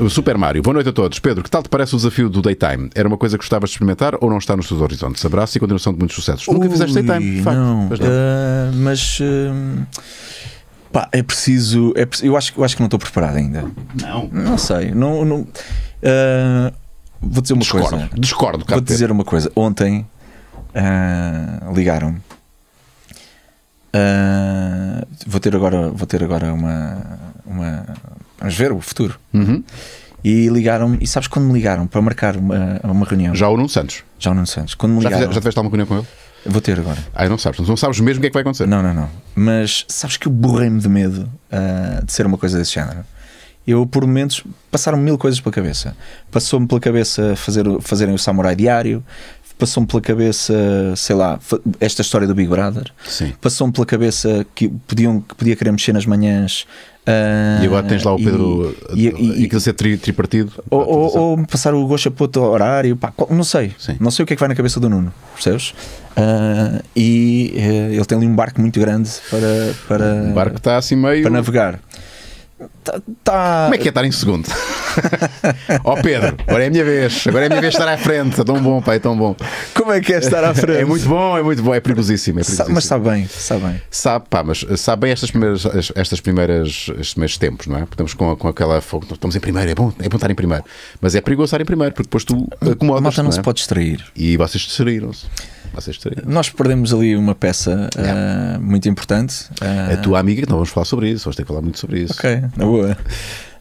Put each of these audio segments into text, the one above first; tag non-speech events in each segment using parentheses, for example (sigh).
O Super Mario. Boa noite a todos. Pedro, que tal te parece o desafio do Daytime? Era uma coisa que gostavas de experimentar ou não está nos teus horizontes? Abraço e continuação de muitos sucessos. Ui, Nunca fizeste Daytime, de facto. Não, ah, mas, não. Uh, mas uh... Pá, é preciso. É, eu, acho, eu acho que não estou preparado ainda. Não. Não sei. Não, não uh, vou dizer uma discordo, coisa. Discordo, Vou dizer uma coisa. Ontem uh, ligaram-me. Uh, vou ter agora, vou ter agora uma, uma, vamos ver o futuro. Uhum. E ligaram-me, e sabes quando me ligaram para marcar uma, uma reunião? Já o Nuno Santos. Já o Nuno Santos. Quando me já, ligaram, já tiveste uma reunião com ele? Vou ter agora. Ah, não sabes, não sabes mesmo o que é que vai acontecer. Não, não, não. Mas sabes que eu borrei-me de medo uh, de ser uma coisa desse género. Eu, por momentos, passaram mil coisas pela cabeça. Passou-me pela cabeça fazer, fazerem o Samurai Diário, passou-me pela cabeça, sei lá, esta história do Big Brother. Passou-me pela cabeça que, podiam, que podia querer mexer nas manhãs Uh, e agora tens lá o Pedro e, e, e aquilo ser tri, tripartido ou, ou, ou, passar o Gocha para outro horário, pá, não sei, Sim. não sei o que é que vai na cabeça do Nuno, percebes? Uh, e uh, ele tem ali um barco muito grande para, para, um barco está assim meio... para navegar. Tá, tá... Como é que é estar em segundo? (laughs) Ó oh Pedro, agora é a minha vez. Agora é a minha vez de estar à frente. tão bom, pai, tão bom. Como é que é estar à (laughs) é frente? É muito bom, é muito bom, é perigosíssimo. É perigosíssimo. Mas sabe bem, sabe bem. Sabe, pá, mas sabe bem estas primeiras, estas primeiras, estes primeiros tempos, não é? estamos com, com aquela fogo, estamos em primeiro, é bom, é bom estar em primeiro. Mas é perigoso estar em primeiro, porque depois tu acomodas. A malta não, não é? se pode distrair. E vocês distraíram-se. Nós perdemos ali uma peça uh, muito importante. Uh... A tua amiga, não vamos falar sobre isso, vamos ter que falar muito sobre isso. Ok, na boa.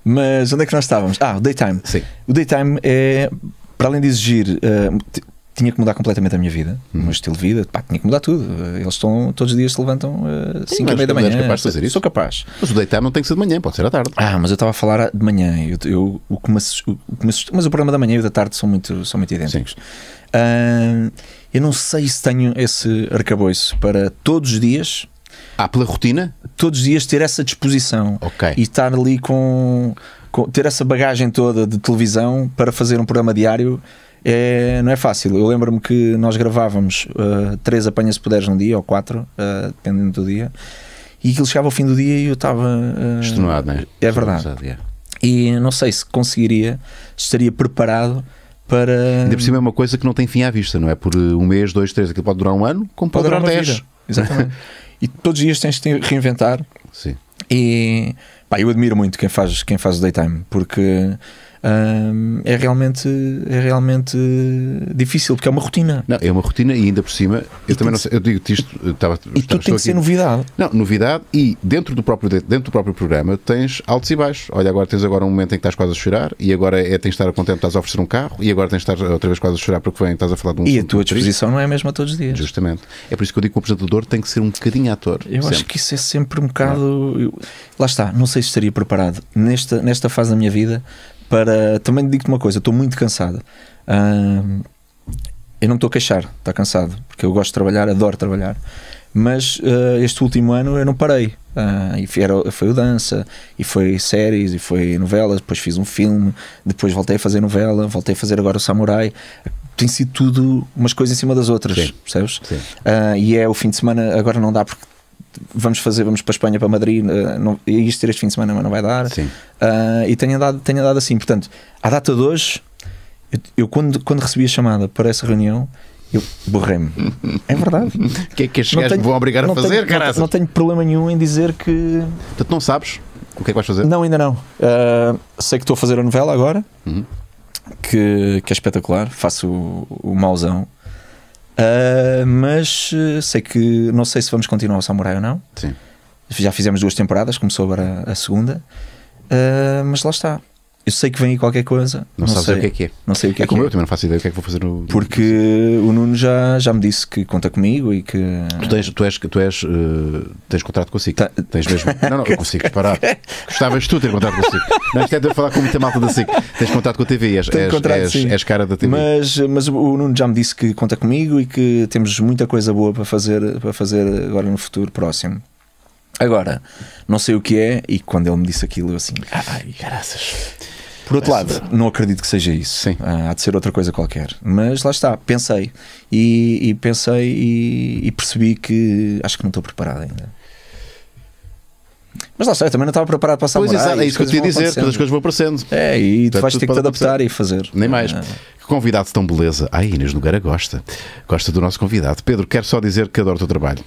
Mas onde é que nós estávamos? Ah, o daytime. Sim. O daytime é, para além de exigir, uh, tinha que mudar completamente a minha vida, o meu uhum. estilo de vida, pá, tinha que mudar tudo. Eles estão, todos os dias se levantam 5 uh, eh, da manhã. Capaz de fazer isso? Sou capaz. Mas o deitar não tem que ser de manhã, pode ser à tarde. Ah, mas eu estava a falar de manhã, eu, eu o que o, assustou, mas o programa da manhã e o da tarde são muito, são muito idênticos. Uh, eu não sei se tenho esse arcabouço para todos os dias. Ah, pela rotina? Todos os dias ter essa disposição okay. e estar ali com, com ter essa bagagem toda de televisão para fazer um programa diário é, não é fácil. Eu lembro-me que nós gravávamos uh, três apanhas se puderes num dia, ou quatro, uh, dependendo do dia, e aquilo chegava ao fim do dia e eu estava. Uh, não é? É verdade. E não sei se conseguiria, estaria preparado para. Ainda por cima é uma coisa que não tem fim à vista, não é? Por um mês, dois, três, aquilo pode durar um ano, como pode, pode durar dez. Vida. Exatamente. (laughs) e todos os dias tens de reinventar. Sim. E pá, eu admiro muito quem faz, quem faz o daytime, porque é, realmente, é realmente difícil, porque é uma rotina. Não, é uma rotina e ainda por cima, e eu também não sei, eu digo-te isto, estava, E tudo tem que aqui. ser novidade. Não, novidade e dentro do, próprio, dentro do próprio programa tens altos e baixos. Olha, agora tens agora um momento em que estás quase a chorar e agora é, tens de estar contente, estás a oferecer um carro e agora tens de estar outra vez quase a chorar porque vem, estás a falar de um E a tua disposição não é a mesma todos os dias. Justamente. É por isso que eu digo que o apresentador tem que ser um bocadinho ator. Eu sempre. acho que isso é sempre um bocado. É? Eu, lá está, não sei se estaria preparado nesta, nesta fase da minha vida para. Também digo-te uma coisa, estou muito cansado. Uh, eu não estou a queixar, está cansado, porque eu gosto de trabalhar, adoro trabalhar. Mas uh, este último ano eu não parei. Uh, e era, foi o dança, e foi séries, e foi novelas, depois fiz um filme, depois voltei a fazer novela, voltei a fazer agora o Samurai. Tem sido tudo umas coisas em cima das outras, Sim. percebes? Sim. Uh, e é o fim de semana, agora não dá porque vamos fazer, vamos para a Espanha, para Madrid, eh, não, isto ter este fim de semana, mas não vai dar. Sim. Uh, e tenho andado, tenho andado assim. Portanto, à data de hoje, eu, eu quando, quando recebi a chamada para essa reunião, eu borrei-me. (laughs) É verdade. O que é que estes gajos me vão obrigar a fazer, tenho, não, não, tenho problema nenhum em dizer que. Portanto, não sabes o que é que vais fazer? Não, ainda não. Uh, sei que estou a fazer a novela agora, uhum. que, que é espetacular. Faço o, o mauzão. Uh, mas eh, sei que não sei se vamos continuar o Samurai ou não. Sim. Já fizemos duas temporadas, começou agora a segunda. Uh, mas lá está. Eu sei que vem aí qualquer coisa. Não, não sabes sei. o que é que é. Não sei o que é, é como que eu, é. também não faço ideia o que é que vou fazer no. Porque o Nuno já, já me disse que conta comigo e que. Tu tens, tu és, tu és, uh, tens contrato consigo. Tá. Tens mesmo. (laughs) Não, não, consigo, parar. (laughs) Gostavas tu ter contrato consigo. Não, isto é de falar com muita malta da SIC. Tens contrato com a TV, és, és, contrato, és, és, cara da TV. Mas, mas o Nuno já me disse que conta comigo e que temos muita coisa boa para fazer, para fazer agora no futuro próximo. Agora, não sei o que é, e quando ele me disse aquilo, eu assim, ai, graças. Por outro é lado, não acredito que seja isso. Sim. Ah, há de ser outra coisa qualquer. Mas lá está, pensei e, e pensei e, e, percebi que acho que não estou preparado ainda. Mas lá está, eu também não estava preparado para passar. Pois é, é isso que eu te ia dizer, todas as coisas vão aparecendo. É, e tu vais ter que te adaptar e fazer. Nem mais. Ah. que convidado tão beleza. Ai, Inês Nogueira gosta. Gosta do nosso convidado. Pedro, quero só dizer que adoro o teu trabalho.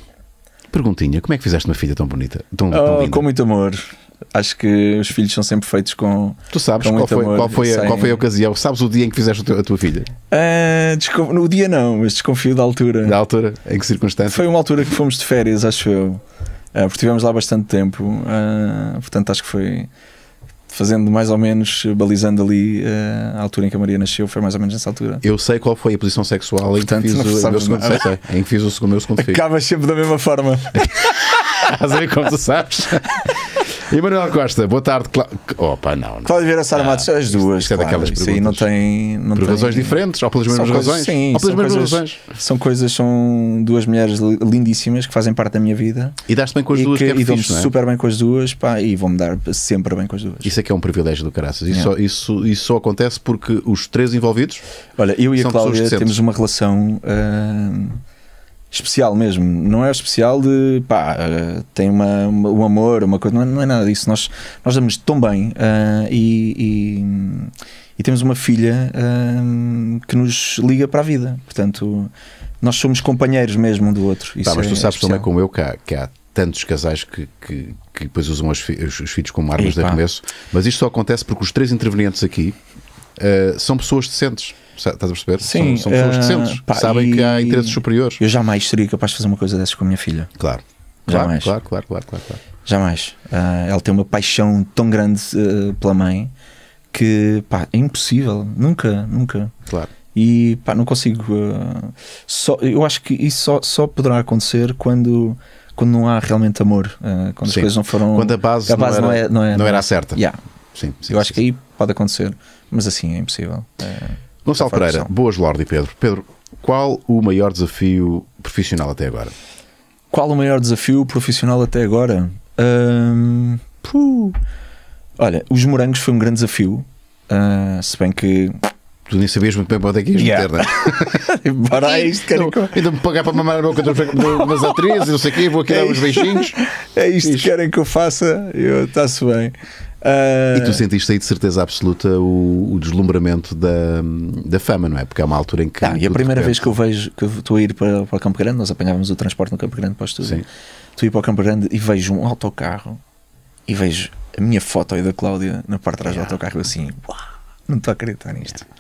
Perguntinha, como é que fizeste uma filha tão bonita? Tão, tão oh, com muito amor acho que os filhos são sempre feitos com. Tu sabes com qual, foi, amor, qual, foi a, sem... qual foi a ocasião? Sabes o dia em que fizeste a tua, a tua filha? Uh, No dia não, mas desconfio da altura. Da altura? Em que circunstância? Foi uma altura que fomos de férias, acho eu. Uh, porque estivemos lá bastante tempo. Uh, portanto, acho que foi fazendo mais ou menos, balizando ali uh, a altura em que a Maria nasceu, foi mais ou menos nessa altura. Eu sei qual foi a posição sexual Portanto, em, que fiz o, meu segundo, sei, em que fiz o meu segundo filho. Acabas sempre da mesma forma. (laughs) Estás a ver como tu sabes? (laughs) E Manuel Costa, boa tarde. Cla... Opa, não, não. Cláudio Vieira Sara ah, as duas. Isto, isto é claro, daquelas perguntas. Aí não tem. Não por tem... razões diferentes, ou pelas mesmas razões? Sim, ou pelas mesmas coisas, razões. São coisas, são duas mulheres lindíssimas que fazem parte da minha vida. E dás bem com as duas, que, que é E dou-me é? super bem com as duas, pá, e vou-me dar sempre bem com as duas. Isso é que é um privilégio do caraças. Isso, é. só, isso, isso só acontece porque os três envolvidos. Olha, eu e a Cláudia temos uma relação. Uh especial mesmo. Não é especial de pá, eh, tem uma, uma um amor, uma coisa. Não, é, não é, nada disso. Nós, nós damos tão bem uh, e, e, e, temos uma filha uh, que nos liga para a vida. Portanto, nós somos companheiros mesmo um do outro. Tá, mas tu é sabes também como eu que há, que há tantos casais que, que, que depois usam os, os, os filhos como armas de arremesso, mas isto só acontece porque os três intervenientes aqui uh, são pessoas decentes. Estás a perceber? Sim. São, são pessoas eh, decentes, pá, sabem e... que há interesses superiores. Eu jamais seria capaz de fazer uma coisa dessas com a minha filha. Claro. jamais. claro, claro, claro, claro, claro. Jamais. Uh, ela tem uma paixão tão grande uh, pela mãe que pá, é impossível. Nunca, nunca. Claro. E pá, não consigo. Uh, só, eu acho que isso só, só poderá acontecer quando quando não há realmente amor, quando as coisas não foram. Quando a base, a base não, era, não, é, não, é, não, era a certa. Yeah. Sim, sim, eu acho que aí pode acontecer, mas assim é impossível. É... Gonçalo Pereira, boas Lorde e Pedro. Pedro, qual o maior desafio profissional até agora? Qual o maior desafio profissional até agora? Hum, Olha, os morangos foi um grande desafio, uh, se bem que tu nem sabias muito bem para onde é que ias yeah. meter, né? Bora a isto, cara. Ainda me pagar para mamar a boca dos, umas atrizes, não sei o quê, vou aqui é dar uns beijinhos. É isto que querem que eu faça, eu está-se bem. Uh... E tu sentiste aí de certeza absoluta o, o, deslumbramento da, da fama, não é? Porque é uma altura em que. Não, e a primeira vez que eu vejo que eu estou a ir para, para o Campo Grande, nós apanhávamos o transporte no Campo Grande para o estúdio. Estou a ir para o Campo Grande e vejo um autocarro e vejo a minha foto aí da Cláudia na parte de trás yeah. do autocarro. Eu assim, uau, não estou a acreditar nisto. Yeah.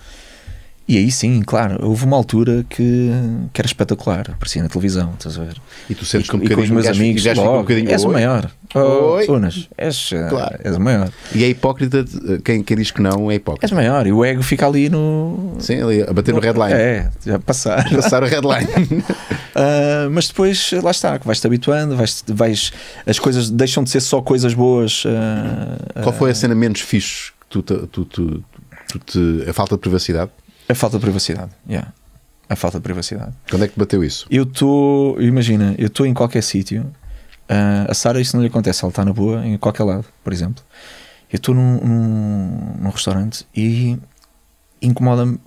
E aí sim, claro, houve uma altura que, que era espetacular, aparecia na televisão, estás a ver? E tu sentes é com um bocadinho, com os meus amigos, já logo, um bocadinho, és o maior. Oi. Oh, Unas, és, eh, claro. és o maior. E é hipócrita, eh, quem, quem diz que não é hipócrita. És maior, e o ego fica ali no. Sim, ali a bater no, no headline. É, já passar. Passar o headline. uh, (laughs) ah, mas depois, lá está, vais-te habituando, vais, vais, as coisas deixam de ser só coisas boas. Uh, Qual foi a ah. cena menos fixe que tu, tu, tu, tu, tu te. a falta de privacidade? A falta de privacidade. Yeah. A falta de privacidade. Quando é que te bateu isso? Eu estou, imagina, eu estou em qualquer sítio. Uh, a Sara, isso não lhe acontece, ela está na boa, em qualquer lado, por exemplo. Eu estou num, num, num, restaurante e incomoda-me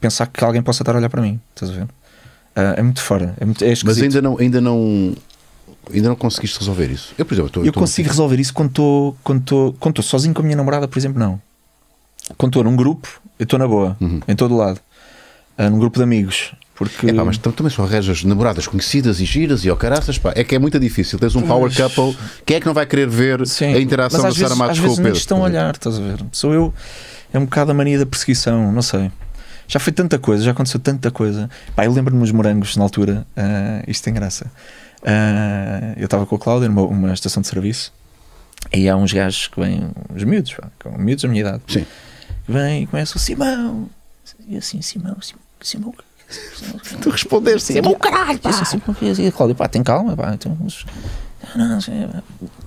pensar que alguém possa estar a olhar para mim. Estás a ver? Uh, é muito fora. É muito, é Mas ainda não, ainda não ainda não conseguiste resolver isso. Eu, por exemplo, tô, eu, eu tô consigo resolver isso quando estou quando quando sozinho com a minha namorada, por exemplo, não. Quando estou num grupo, eu estou na boa, uhum. em todo lado. Uh, num grupo de amigos. Porque... É pá, mas também são arranjas namoradas conhecidas e giras e ó oh, caraças, pá. É que é muito difícil. Tens um power couple. Quem é que não vai querer ver Sim. a interação da Sara Matos com o Pedro? estão a olhar, estás a ver? Sou eu. É um bocado a mania da perseguição, não sei. Já foi tanta coisa, já aconteceu tanta coisa. Pá, eu lembro-me nos morangos na altura. Uh, isto tem graça. Uh, eu estava com a Cláudia numa uma estação de serviço e há uns gajos que vêm, uns miúdos, pá, com miúdos da minha idade. Sim vem e começa o Simão. E assim, Simão, Simão, Simão. (laughs) tu respondeste Simão, caralho, assim, pá. Assim, Simão, e assim, Cláudio, pá, tem calma, pá. Então, mas...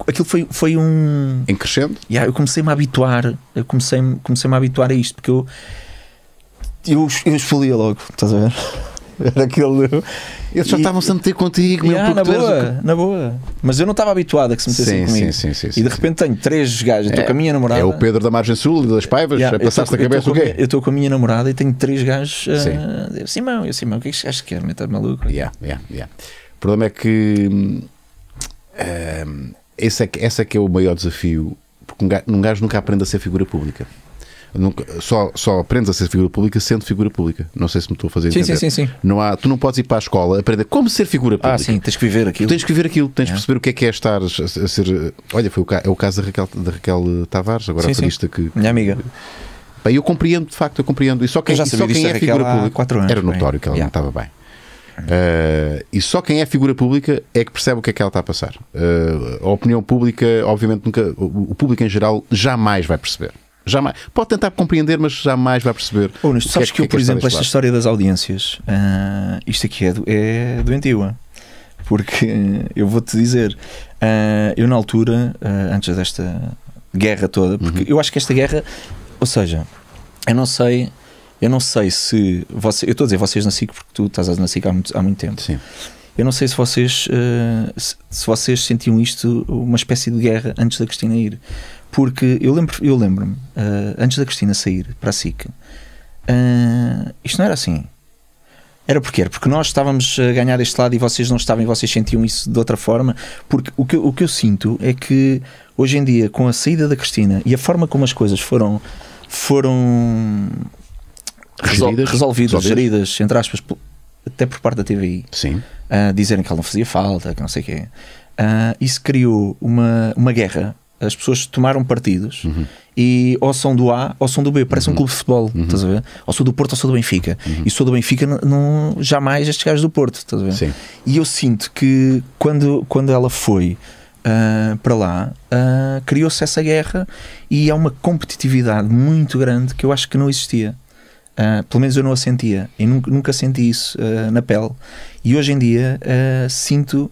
aquilo foi, foi um. Em crescendo? Yeah, eu comecei-me a habituar, eu comecei-me comecei a habituar a isto, porque eu. Eu, eu exfolia logo, estás a ver? (laughs) Era Eles já estavam-se a meter contigo, meu yeah, na boa, na boa. Mas eu não estava habituado a que se metessem comigo. Sim, sim, sim, e de repente tenho três gajos. Estou é, com a minha namorada. É o Pedro da Margem Sul das Paivas. Yeah, Passaste a cabeça o quê? Eu estou com a minha namorada e tenho três gajos. Ah, sim. Simão, eu, Simão, o que é que acho que é? Estás maluco? Yeah, yeah, yeah. O problema é que. Ah, esse é, esse é que é o maior desafio. Porque um gajo, um gajo nunca aprende a ser figura pública. Nunca, só, só aprendes a ser figura pública sendo figura pública. Não sei se me estou a fazer sim, entender. Sim, sim, sim. Não há, tu não podes ir para a escola aprender como ser figura ah, pública. Ah, sim, tens que viver aquilo. Tu tens que viver aquilo, tens que é. perceber o que é que é estar a, a ser. Olha, foi o, é o caso da Raquel, da Raquel eh, Tavares, agora sim, a sim. que. Minha amiga. Bem, eu compreendo, de facto, eu compreendo. E só quem, já sabia só quem é figura pública. Anos, era notório bem. que ela yeah. não estava bem. Uh, e só quem é figura pública é que percebe o que é que ela está a passar. Uh, a opinião pública, obviamente, nunca. o público em geral jamais vai perceber. Jamais. Pode tentar compreender, mas jamais vai perceber. Ou, sabes que, é que, eu, por exemplo, esta história das audiências, uh, isto aqui é, do, é doentio. Porque uh, (laughs) eu vou-te dizer, uh, eu na altura, ah, antes desta guerra toda, porque uhum. eu acho que esta guerra, ou seja, eu não sei. Eu não sei se. Você, eu estou a dizer vocês na SIC porque tu estás na SIC há muito, há muito tempo. Sim. Eu não sei se vocês, se vocês sentiam isto uma espécie de guerra antes da Cristina ir. Porque eu lembro-me, eu lembro uh, ah, antes da Cristina sair para a SIC, uh, isto não era assim. Era porque era, porque nós estávamos a ganhar deste lado e vocês não estavam e vocês sentiam isso de outra forma. Porque o que, eu, o que eu sinto é que hoje em dia, com a saída da Cristina e a forma como as coisas foram foram resolvidas, resolvidas, resolvidas. geridas, entre aspas, até por parte da TVI, Sim. Uh, dizerem que ela não fazia falta, que não sei o quê. Uh, isso criou uma, uma guerra as pessoas tomaram partidos uhum. e ou são do A ou são do B. Parece uhum. um clube de futebol, uhum. estás a ver? Ou sou do Porto ou sou do Benfica. Uhum. E sou do Benfica, não, jamais estes gajos do Porto, estás a ver? Sim. E eu sinto que quando, quando ela foi uh, para lá, uh, criou-se essa guerra e há uma competitividade muito grande que eu acho que não existia. Uh, pelo menos eu não a sentia. E nunca, nunca senti isso na pele. E hoje em dia sinto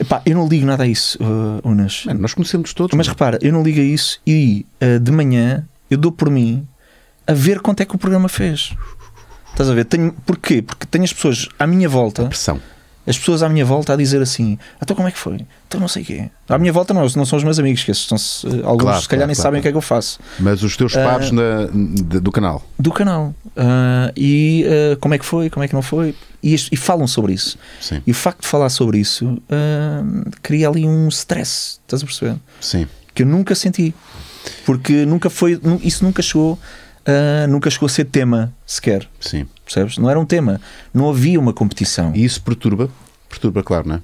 Epá, eu não ligo nada a isso, uh, Unas. Mano, nós conhecemos todos. Mas mano. repara, eu não ligo a isso e uh, de manhã eu dou por mim a ver quanto é que o programa fez. Estás a ver? Tenho, porquê? Porque tenho as pessoas à minha volta. A pressão as pessoas à minha volta a dizer assim: então como é que foi? Então não sei o quê. À minha volta não, não são os meus amigos, que estão eh, alguns claro, se calhar claro, nem claro. sabem o que é que eu faço. Mas os teus ah, pares uh, do canal? Do canal. Uh, e uh, como é que foi, como é que não foi? E, e falam sobre isso. Sim. E o facto de falar sobre isso cria ali um stress, estás a perceber? Sim. Que eu nunca senti. Porque nunca foi, isso nunca chegou uh, nunca chegou a ser tema sequer. Sim. Percebes? Não era um tema. Não havia uma competição. E isso perturba? Perturba, claro, não é?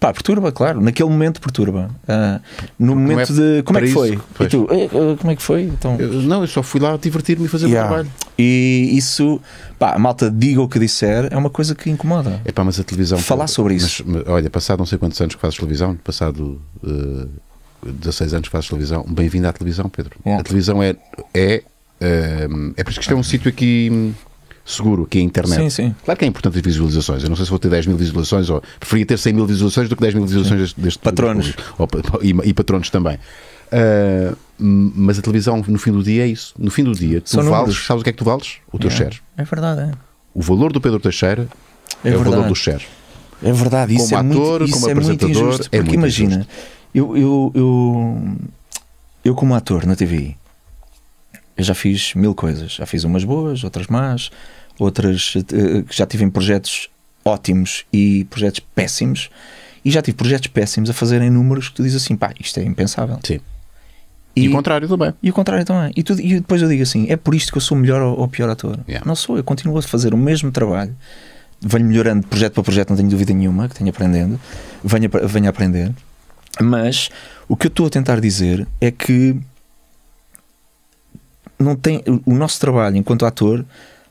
Pá, perturba, claro. Naquele momento perturba. Uh, no Porque é momento é de. Como é que foi? Que e tu, eh, eh, como é que foi? Então... Eu, não, eu só fui lá divertir-me e fazer yeah. o trabalho. E isso, pá, a malta diga o que disser, é uma coisa que incomoda. É pá, mas a televisão. Falar sobre isso. Mas, olha, passado não sei quantos anos que fazes televisão, passado. Uh... Eh, 16 anos que fazes televisão, bem-vindo à televisão, Pedro. Yeah. A televisão é, é é por isso que isto é um sítio aqui hum, seguro, aqui é a internet. Sim, sim. Claro que é importante as visualizações. Eu não sei se vou ter 10 mil visualizações, ou preferia ter 100 mil visualizações do que 10 mil visualizações deste, deste Patronos. ou, e, e patronos também. Uh, mas a televisão, no fim do dia, é isso. No fim do dia, tu São vales, números. sabes o que é que tu vales? O teu é. share. É verdade. É. O valor do Pedro Teixeira é, é o valor do share. É verdade, isso como é ator, é muito, como apresentador, muito injusto, porque muito imagina, injusto. Eu, eu, eu, eu, como ator na TV eu já fiz mil coisas. Já fiz umas boas, outras más, outras uh, já tive em projetos ótimos e projetos péssimos. E já tive projetos péssimos a fazerem números que tu dizes assim, pá, isto é impensável. Sim. E, e, o contrário também. E o contrário também. E, tu, e, depois eu digo assim: é por isto que eu sou melhor ou, ou pior ator. Yeah. Não sou, eu continuo a fazer o mesmo trabalho. Venho melhorando projeto para projeto, não tenho dúvida nenhuma, que tenho aprendendo. Venho, venho aprender. Mas o que eu estou a tentar dizer é que não tem o nosso trabalho enquanto ator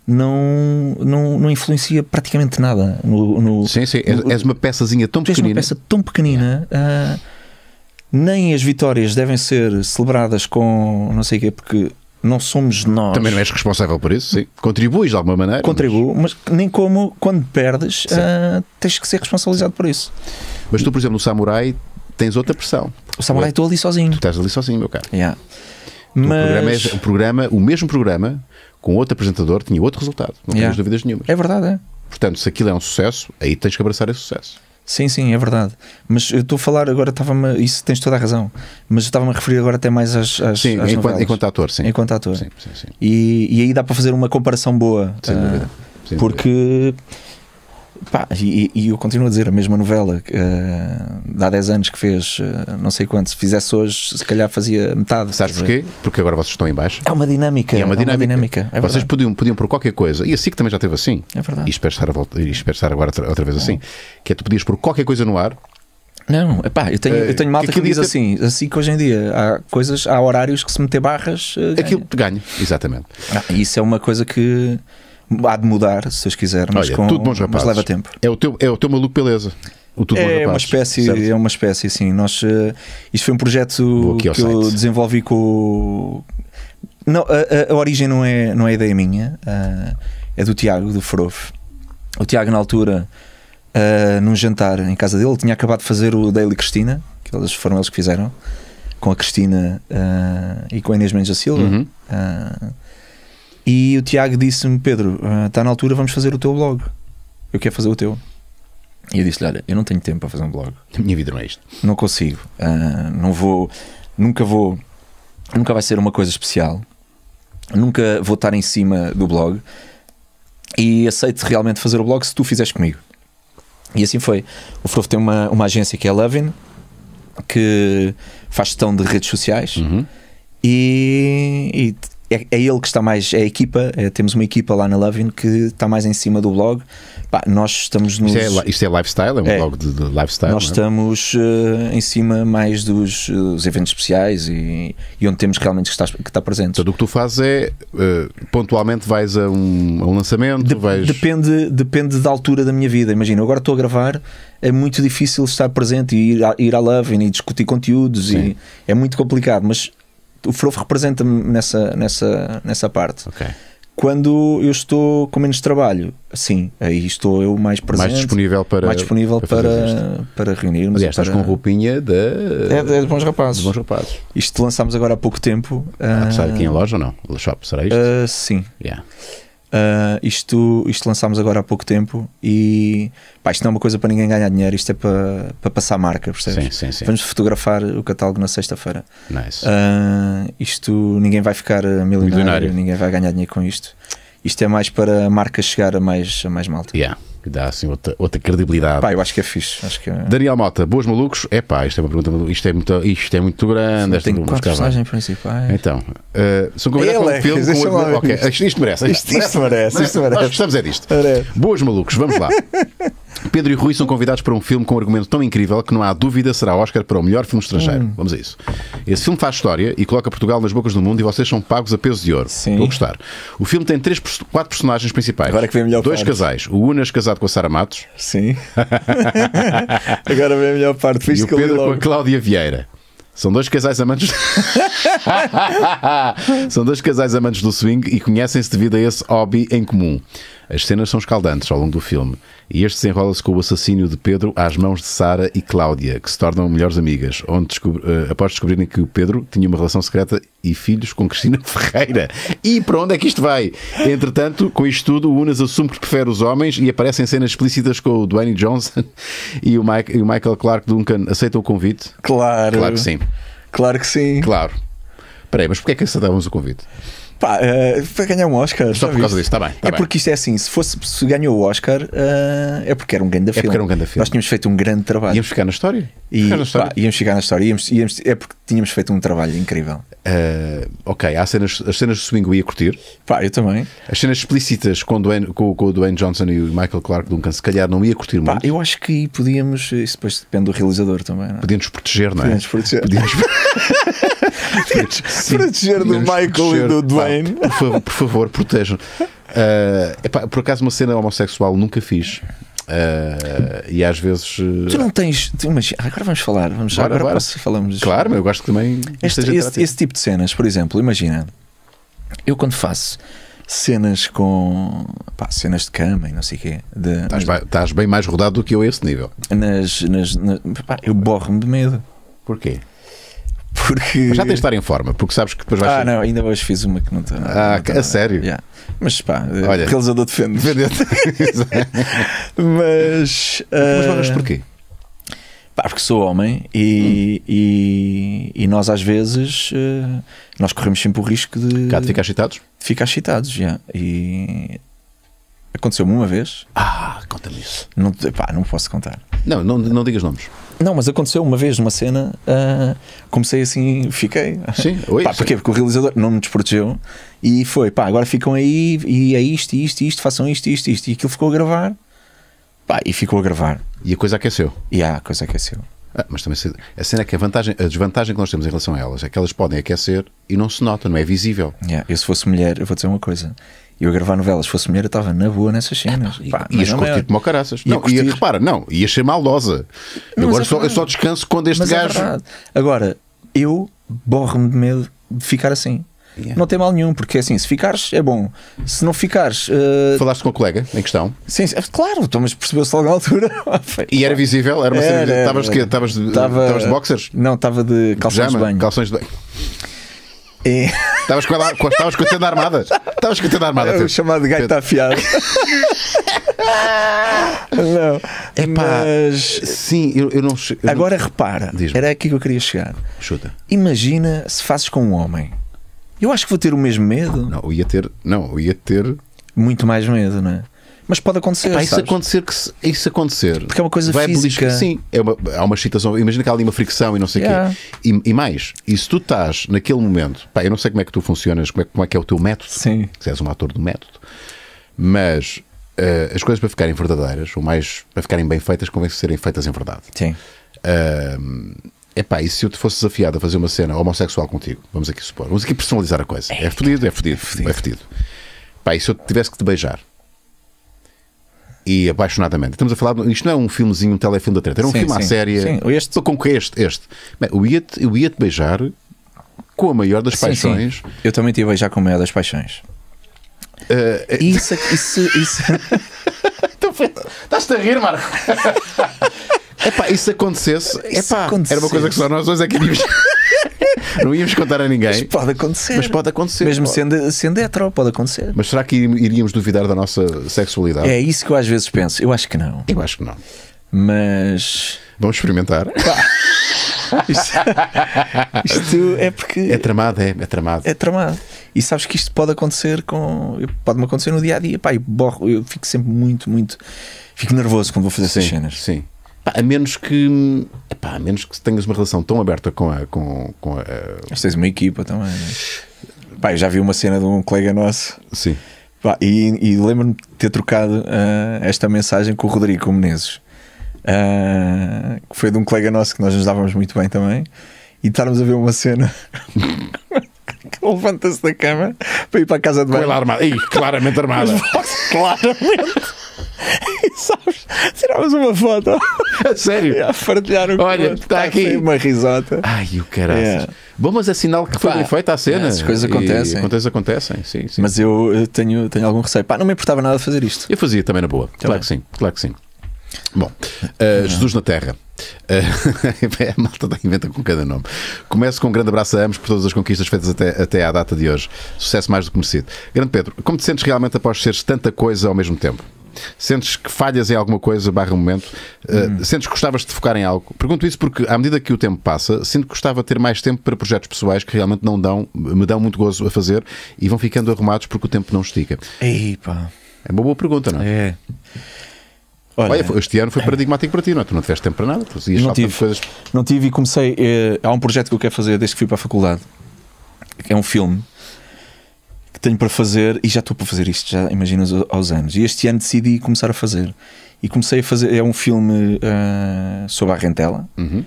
não, não, não influencia praticamente nada no, no sim, sim. No, és uma peçazinha tão pequenina uma peça tão pequenina uh, nem as vitórias devem ser celebradas com não sei o quê porque não somos nós. Também não és responsável por isso, sim. Contribuis de alguma maneira. Contribuo, mas, mas nem como quando perdes uh, tens que ser responsabilizado por isso. Mas tu, por exemplo, no Samurai tens outra pressão. O Samurai é? estou ali sozinho. Tu estás ali sozinho, meu caro. Yeah. Mas... O, programa é o, programa o mesmo programa, com outro apresentador, tinha outro resultado. Não yeah. tens dúvidas nenhuma. É verdade, é. Portanto, se aquilo é um sucesso, aí tens que abraçar esse sucesso. Sim, sim, é verdade. Mas eu estou a falar agora, estava-me. Isso tens toda a razão. Mas estava-me a referir agora até mais às. às sim, às enquanto, enquanto, ator, sim. Enquanto ator. Sim, sim, sim. E, e aí dá para fazer uma comparação boa. Sem uh, dúvida. Ah, Sem porque. Dúvida Pá, e, e, eu continuo a dizer, a mesma novela uh, de há 10 anos que fez, uh, não sei quanto, se fizesse hoje, se calhar fazia metade. Sabes porquê? Porque agora vocês estão em baixo. É uma dinâmica. É uma dinâmica. É uma dinâmica. É vocês podiam, podiam por qualquer coisa, e a SIC também já teve assim. É verdade. E espero estar, a volta, e espero estar agora outra vez assim, que é tu podias por qualquer coisa no ar, não, epá, eu tenho, eu tenho eh, malta que, que diz ter... assim, assim que hoje em dia há coisas, há horários que se meter barras. Ganha. Aquilo ganha, exatamente. Ah, isso é uma coisa que Há de mudar, se vocês quiserem, mas, Olha, com, tudo bons mas leva tempo. É o teu, é o teu maluco beleza. O tudo é, bons uma espécie, é uma espécie, sim. Nós, uh, isto foi um projeto que site. eu desenvolvi com. Não, a, a, a, origem não é, não é ideia minha, uh, é do Tiago, do Frof. O Tiago, na altura, uh, num jantar em casa dele, tinha acabado de fazer o Daily Cristina, que eles foram eles que fizeram, com a Cristina uh, e com a Inês Mendes da Silva. Uhum. Uh, e o Tiago disse-me: Pedro, está ah, na altura, vamos fazer o teu blog. Eu quero fazer o teu. E eu disse-lhe: Olha, eu não tenho tempo para fazer um blog. A minha vida não é isto. Não consigo. Uh, não vou. Nunca vou. Nunca vai ser uma coisa especial. Nunca vou estar em cima do blog. E aceito realmente fazer o blog se tu fizeres comigo. E assim foi. O Frovo tem uma, uma agência que é a Lovin, que faz gestão de redes sociais. Uhum. E, e, é, é, ele que está mais, é a equipa, é, temos uma equipa lá na Lovin que está mais em cima do blog. Pá, nós estamos nos. Isto é, isto é lifestyle, é um é. blog de, de lifestyle. Nós é? estamos uh, em cima mais dos, eh, dos eventos especiais e, e, onde temos realmente que estar, que estar presentes. Tudo o que tu fazes é uh, pontualmente vais a um, a um lançamento? De, vais... depende, depende da altura da minha vida. Imagina, agora estou a gravar é muito difícil estar presente e ir, ir à Loving e discutir conteúdos Sim. e é muito complicado, mas o Frovo representa-me nessa, nessa, nessa parte. Ok. Quando eu estou com menos trabalho, sim, aí estou eu mais presente. Mais disponível para. Mais disponível para, para, para reunirmos. Aliás, para... estás com roupinha de. É, de, é de bons rapazes. De bons rapazes. Isto lançámos agora há pouco tempo. Ah, uh... aqui em loja ou não? Shop, será isto? Uh, sim. Yeah. Uh, isto, isto lançámos agora há pouco tempo e pá, isto não é uma coisa para ninguém ganhar dinheiro, isto é para, para passar marca, percebes? Sim, sim, sim. Vamos fotografar o catálogo na sexta-feira. Nice. Uh, isto ninguém vai ficar ah, milionário, milionário, ninguém vai ganhar dinheiro com isto. Isto é mais para a marca chegar a mais, a mais malta. Yeah que dá assim outra, outra credibilidade. Pá, eu acho que é fixe. Acho que é... Daniel Mota, boas malucos? É pá, isto é uma pergunta, isto é muito, isto é muito grande. Sim, tem quatro personagens principais. Então, uh, eh, são convidados para um é, filme. Com okay. isto, isto merece. Isto, isto, merece. Isto merece. Nós gostamos é disto. Merece. Boas malucos, vamos lá. (laughs) Pedro e Rui são convidados para um filme com um argumento tão incrível que não há dúvida será Oscar para o melhor filme estrangeiro. Hum. Vamos a isso. Esse filme faz história e coloca Portugal nas bocas do mundo e vocês são pagos a peso de ouro. Sim. Vou gostar. O filme tem três, quatro personagens principais. Agora é que vem melhor Dois parte. casais. O Unas casado com a Sara Matos. Sim. (laughs) Agora vem a melhor parte. e o Pedro com a Cláudia Vieira. São dois casais amantes. (laughs) São dois casais amantes do swing e conhecem-se devido a esse hobby em comum. As cenas são escaldantes ao longo do filme, e este desenrola-se com o assassínio de Pedro às mãos de Sara e Cláudia, que se tornam melhores amigas, onde descob... Eh, após descobrirem que o Pedro tinha uma relação secreta e filhos com Cristina (laughs) Ferreira. E para onde é que isto vai? Entretanto, com isto tudo, o Unas assume que prefere os homens e aparecem cenas explícitas com o Dwayne Johnson (laughs) e o, Mike... e o Michael Clark Duncan aceitam o convite. Claro. Claro que sim. Claro que sim. Claro. aí, mas porquê é que aceitávamos o convite? Pá, uh, eh, para ganhar um Oscar. Só por causa disso, está bem. Tá é bem. porque isto é assim: se, fosse, se ganhou o Oscar, uh, é porque era um grande é filme. Era um grande filme. Nós tínhamos feito um grande trabalho. Íamos ficar na história. E, ficar na história. Pá, íamos ficar na história. Íamos, íamos, é porque tínhamos feito um trabalho incrível. Uh, ok, há cenas, as cenas de swing eu ia curtir. Pá, eu também. As cenas explícitas com, com, com o Dwayne Johnson e o Michael Clark Duncan, se calhar não ia curtir Pá, muito. Eu acho que podíamos, isso depois depende do realizador também. Não é? Podíamos proteger, não é? Podíamos proteger. Podíamos... (laughs) proteger do Michael proteger, e do Dwayne. Pá, por, favor, por favor, protejam. Uh, eh, epá, por acaso, uma cena homossexual nunca fiz. Uh, e às vezes. Eh, tu não tens. Tu imagina, ah, agora vamos falar. Vamos, bora, agora bora. falamos. Claro, mas eu gosto que também. Este, esse, esse, tipo de cenas, por exemplo, imagina. Eu quando faço cenas com. Pá, cenas de cama e não sei o quê. estás, bem, estás, bem mais rodado do que eu a esse nível. Nas. nas, nas pá, eu borro-me de medo. Porquê? Porque... Mas já tens de estar em forma, porque sabes que depois vais. Ah, ser... não, ainda hoje fiz uma que não está. Ah, não tá, a sério? Yeah. Mas pá, eh, Olha, realizador andam defende. (laughs) mas. Uh... Mas eh, porquê? Pá, porque sou homem e, hum. e, e, nós às vezes uh, nós corremos sempre o risco de, Cá de ficar excitados. De ficar excitados, já. Yeah. E aconteceu-me uma vez. Ah, conta-me isso. Não, pá, não posso contar. Não, não, não digas nomes. Não, mas aconteceu uma vez numa cena, uh, comecei assim, fiquei. Sim, oi. Pá, porquê? Porque o realizador não me desprotegeu e foi, pá, agora ficam aí e é isto, isto, isto, façam isto, isto, isto. E aquilo ficou a gravar, pá, e ficou a gravar. E a coisa aqueceu. E a coisa aqueceu. Ah, mas também a cena é que a, vantagem, a desvantagem que nós temos em relação a elas é que elas podem aquecer e não se nota, não é visível. Yeah, eu se fosse mulher, eu vou dizer uma coisa: eu a gravar novelas, fosse mulher, eu estava na boa nessas cenas. É, pá, tipo ias curtir como caraças. Ia não, curtir. ia, repara, não, ia ser maldosa. Mas Agora é só, eu só descanso quando este mas é gajo. É Agora, eu borro-me de medo de ficar assim. Yeah. Não tem mal nenhum, porque é assim, se ficares é bom, se não ficares. Uh... Falaste com o colega em questão? Sim, claro, então, mas percebeu-se logo à altura. (laughs) e era visível? Era uma Estavas de, de, de boxers? Não, estava de calções de banho. Calções de banho. E... É. Estavas com, ela, com, estavas com a tenda armada? Estavas com a tenda armada? o chamado gaita afiado. não. Epá, mas. Sim, eu, eu não. Eu agora não... repara, era aqui que eu queria chegar. Chuta. Imagina se fazes com um homem. Eu acho que vou ter o mesmo medo. Não, eu ia ter. Não, eu ia ter. Muito mais medo, não é? Mas pode acontecer. Epá, isso sabes? acontecer que se, isso acontecer. Porque é uma coisa vai física. sim, é uma, há uma excitação. Imagina que há ali uma fricção e não sei o yeah. quê. E, e, mais, e se tu estás naquele momento, pá, eu não sei como é que tu funcionas, como é, como é que é o teu método. Sim. Se és um ator do método. Mas uh, as coisas para ficarem verdadeiras, ou mais para ficarem bem feitas, convém serem feitas em verdade. Sim. Uh, Epá, e se eu te fosse desafiado a fazer uma cena homossexual contigo? Vamos aqui supor. Vamos aqui personalizar a coisa. É, é, é fodido, é fodido, é fodido. É, é Pá, e se eu tivesse que te beijar? e apaixonadamente. Estamos a falar, isto não é um filmezinho, um telefilme da treta, era um sim, filme sim, à série. Sim, este. Com este, este. Bem, eu ia-te ia beijar com a maior das paixões. Sim. Eu também te ia beijar com a maior das paixões. Uh, isso, isso, isso. (laughs) Então estás-te a rir, Marco? (laughs) Epá, isso acontecesse, isso epá, acontecesse. era uma coisa que só nós dois é que tínhamos não íamos contar a ninguém. Mas pode acontecer. Mas pode acontecer. Mesmo pode. Sendo, sendo hetero, pode acontecer. Mas será que iríamos duvidar da nossa sexualidade? É isso que eu às vezes penso. Eu acho que não. Eu acho que não. Mas. Vamos experimentar. (laughs) Isto, é- isto, é porque. É tramado, é, é tramado. É tramado. E sabes que isto pode acontecer com. Pode-me acontecer no dia a dia. Pá, eu, borro, eu fico sempre muito, muito. Fico nervoso quando vou fazer sim, essas cenas. Sim. Pá, a menos que epá, a menos que tenhas uma relação tão aberta com a. Com, com a... Mas tens uma equipa também, não é? Pá, eu já vi uma cena de um colega nosso. Sim. Pá, e, e lembro-me de ter trocado uh, esta mensagem com o Rodrigo Menezes, uh, que foi de um colega nosso que nós nos dávamos muito bem também, e estarmos a ver uma cena. (laughs) Levanta-se da cama para ir para a casa de banho. Foi lá armado. Ih, claramente armado. (laughs) claramente sabes? uma foto. A é sério? (laughs) A partilhar o Olha, está tá aqui. Uma risota. Ai, o caralho. É. Bom, mas é sinal que foi bem feita tá a cena. As essas coisas acontecem. acontecem, sim. sim. Mas eu, eu, tenho, tenho algum receio. Pá, não me importava nada fazer isto. Eu fazia também na boa. Tá claro que sim, claro que sim. Bom, uh, Jesus na Terra. Uh, (laughs) a malta da inventa com cada nome. Começo com um grande abraço a ambos por todas as conquistas feitas até, até à data de hoje. Sucesso mais do que merecido. Grande Pedro, como te sentes realmente após seres tanta coisa ao mesmo tempo? Sentes que falhas em alguma coisa, barra um momento? Eh, hum. sentes que gostavas de focar em algo? Pergunto isso porque, à medida que o tempo passa, sinto que gostava de ter mais tempo para projetos pessoais que realmente não dão, me dão muito gozo a fazer e vão ficando arrumados porque o tempo não estica. Ei, pá. É uma boa pergunta, não é? é. Olha, Olha, este ano foi é. paradigmático para ti, não é? Tu não tiveste tempo para nada, tu não tive, coisas. Não tive e comecei. Eh, há um projeto que eu quero fazer desde que fui para a faculdade, que é um filme que tenho para fazer e já estou para fazer isto, já imaginas aos anos. E este ano decidi começar a fazer. E comecei a fazer. É um filme uh, sobre a rentela uhum. uh,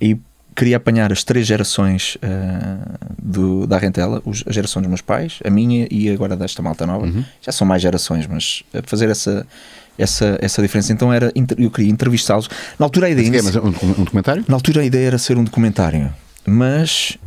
e queria apanhar as três gerações uh, do, da rentela, os, a geração dos meus pais, a minha e agora desta malta nova. Uhum. Já são mais gerações, mas fazer essa essa, essa diferença. Então era, eu queria entrevistá-los. Na altura a ideia. Mas, é, mas um, é um, documentário? Na altura a ideia era ser um documentário, mas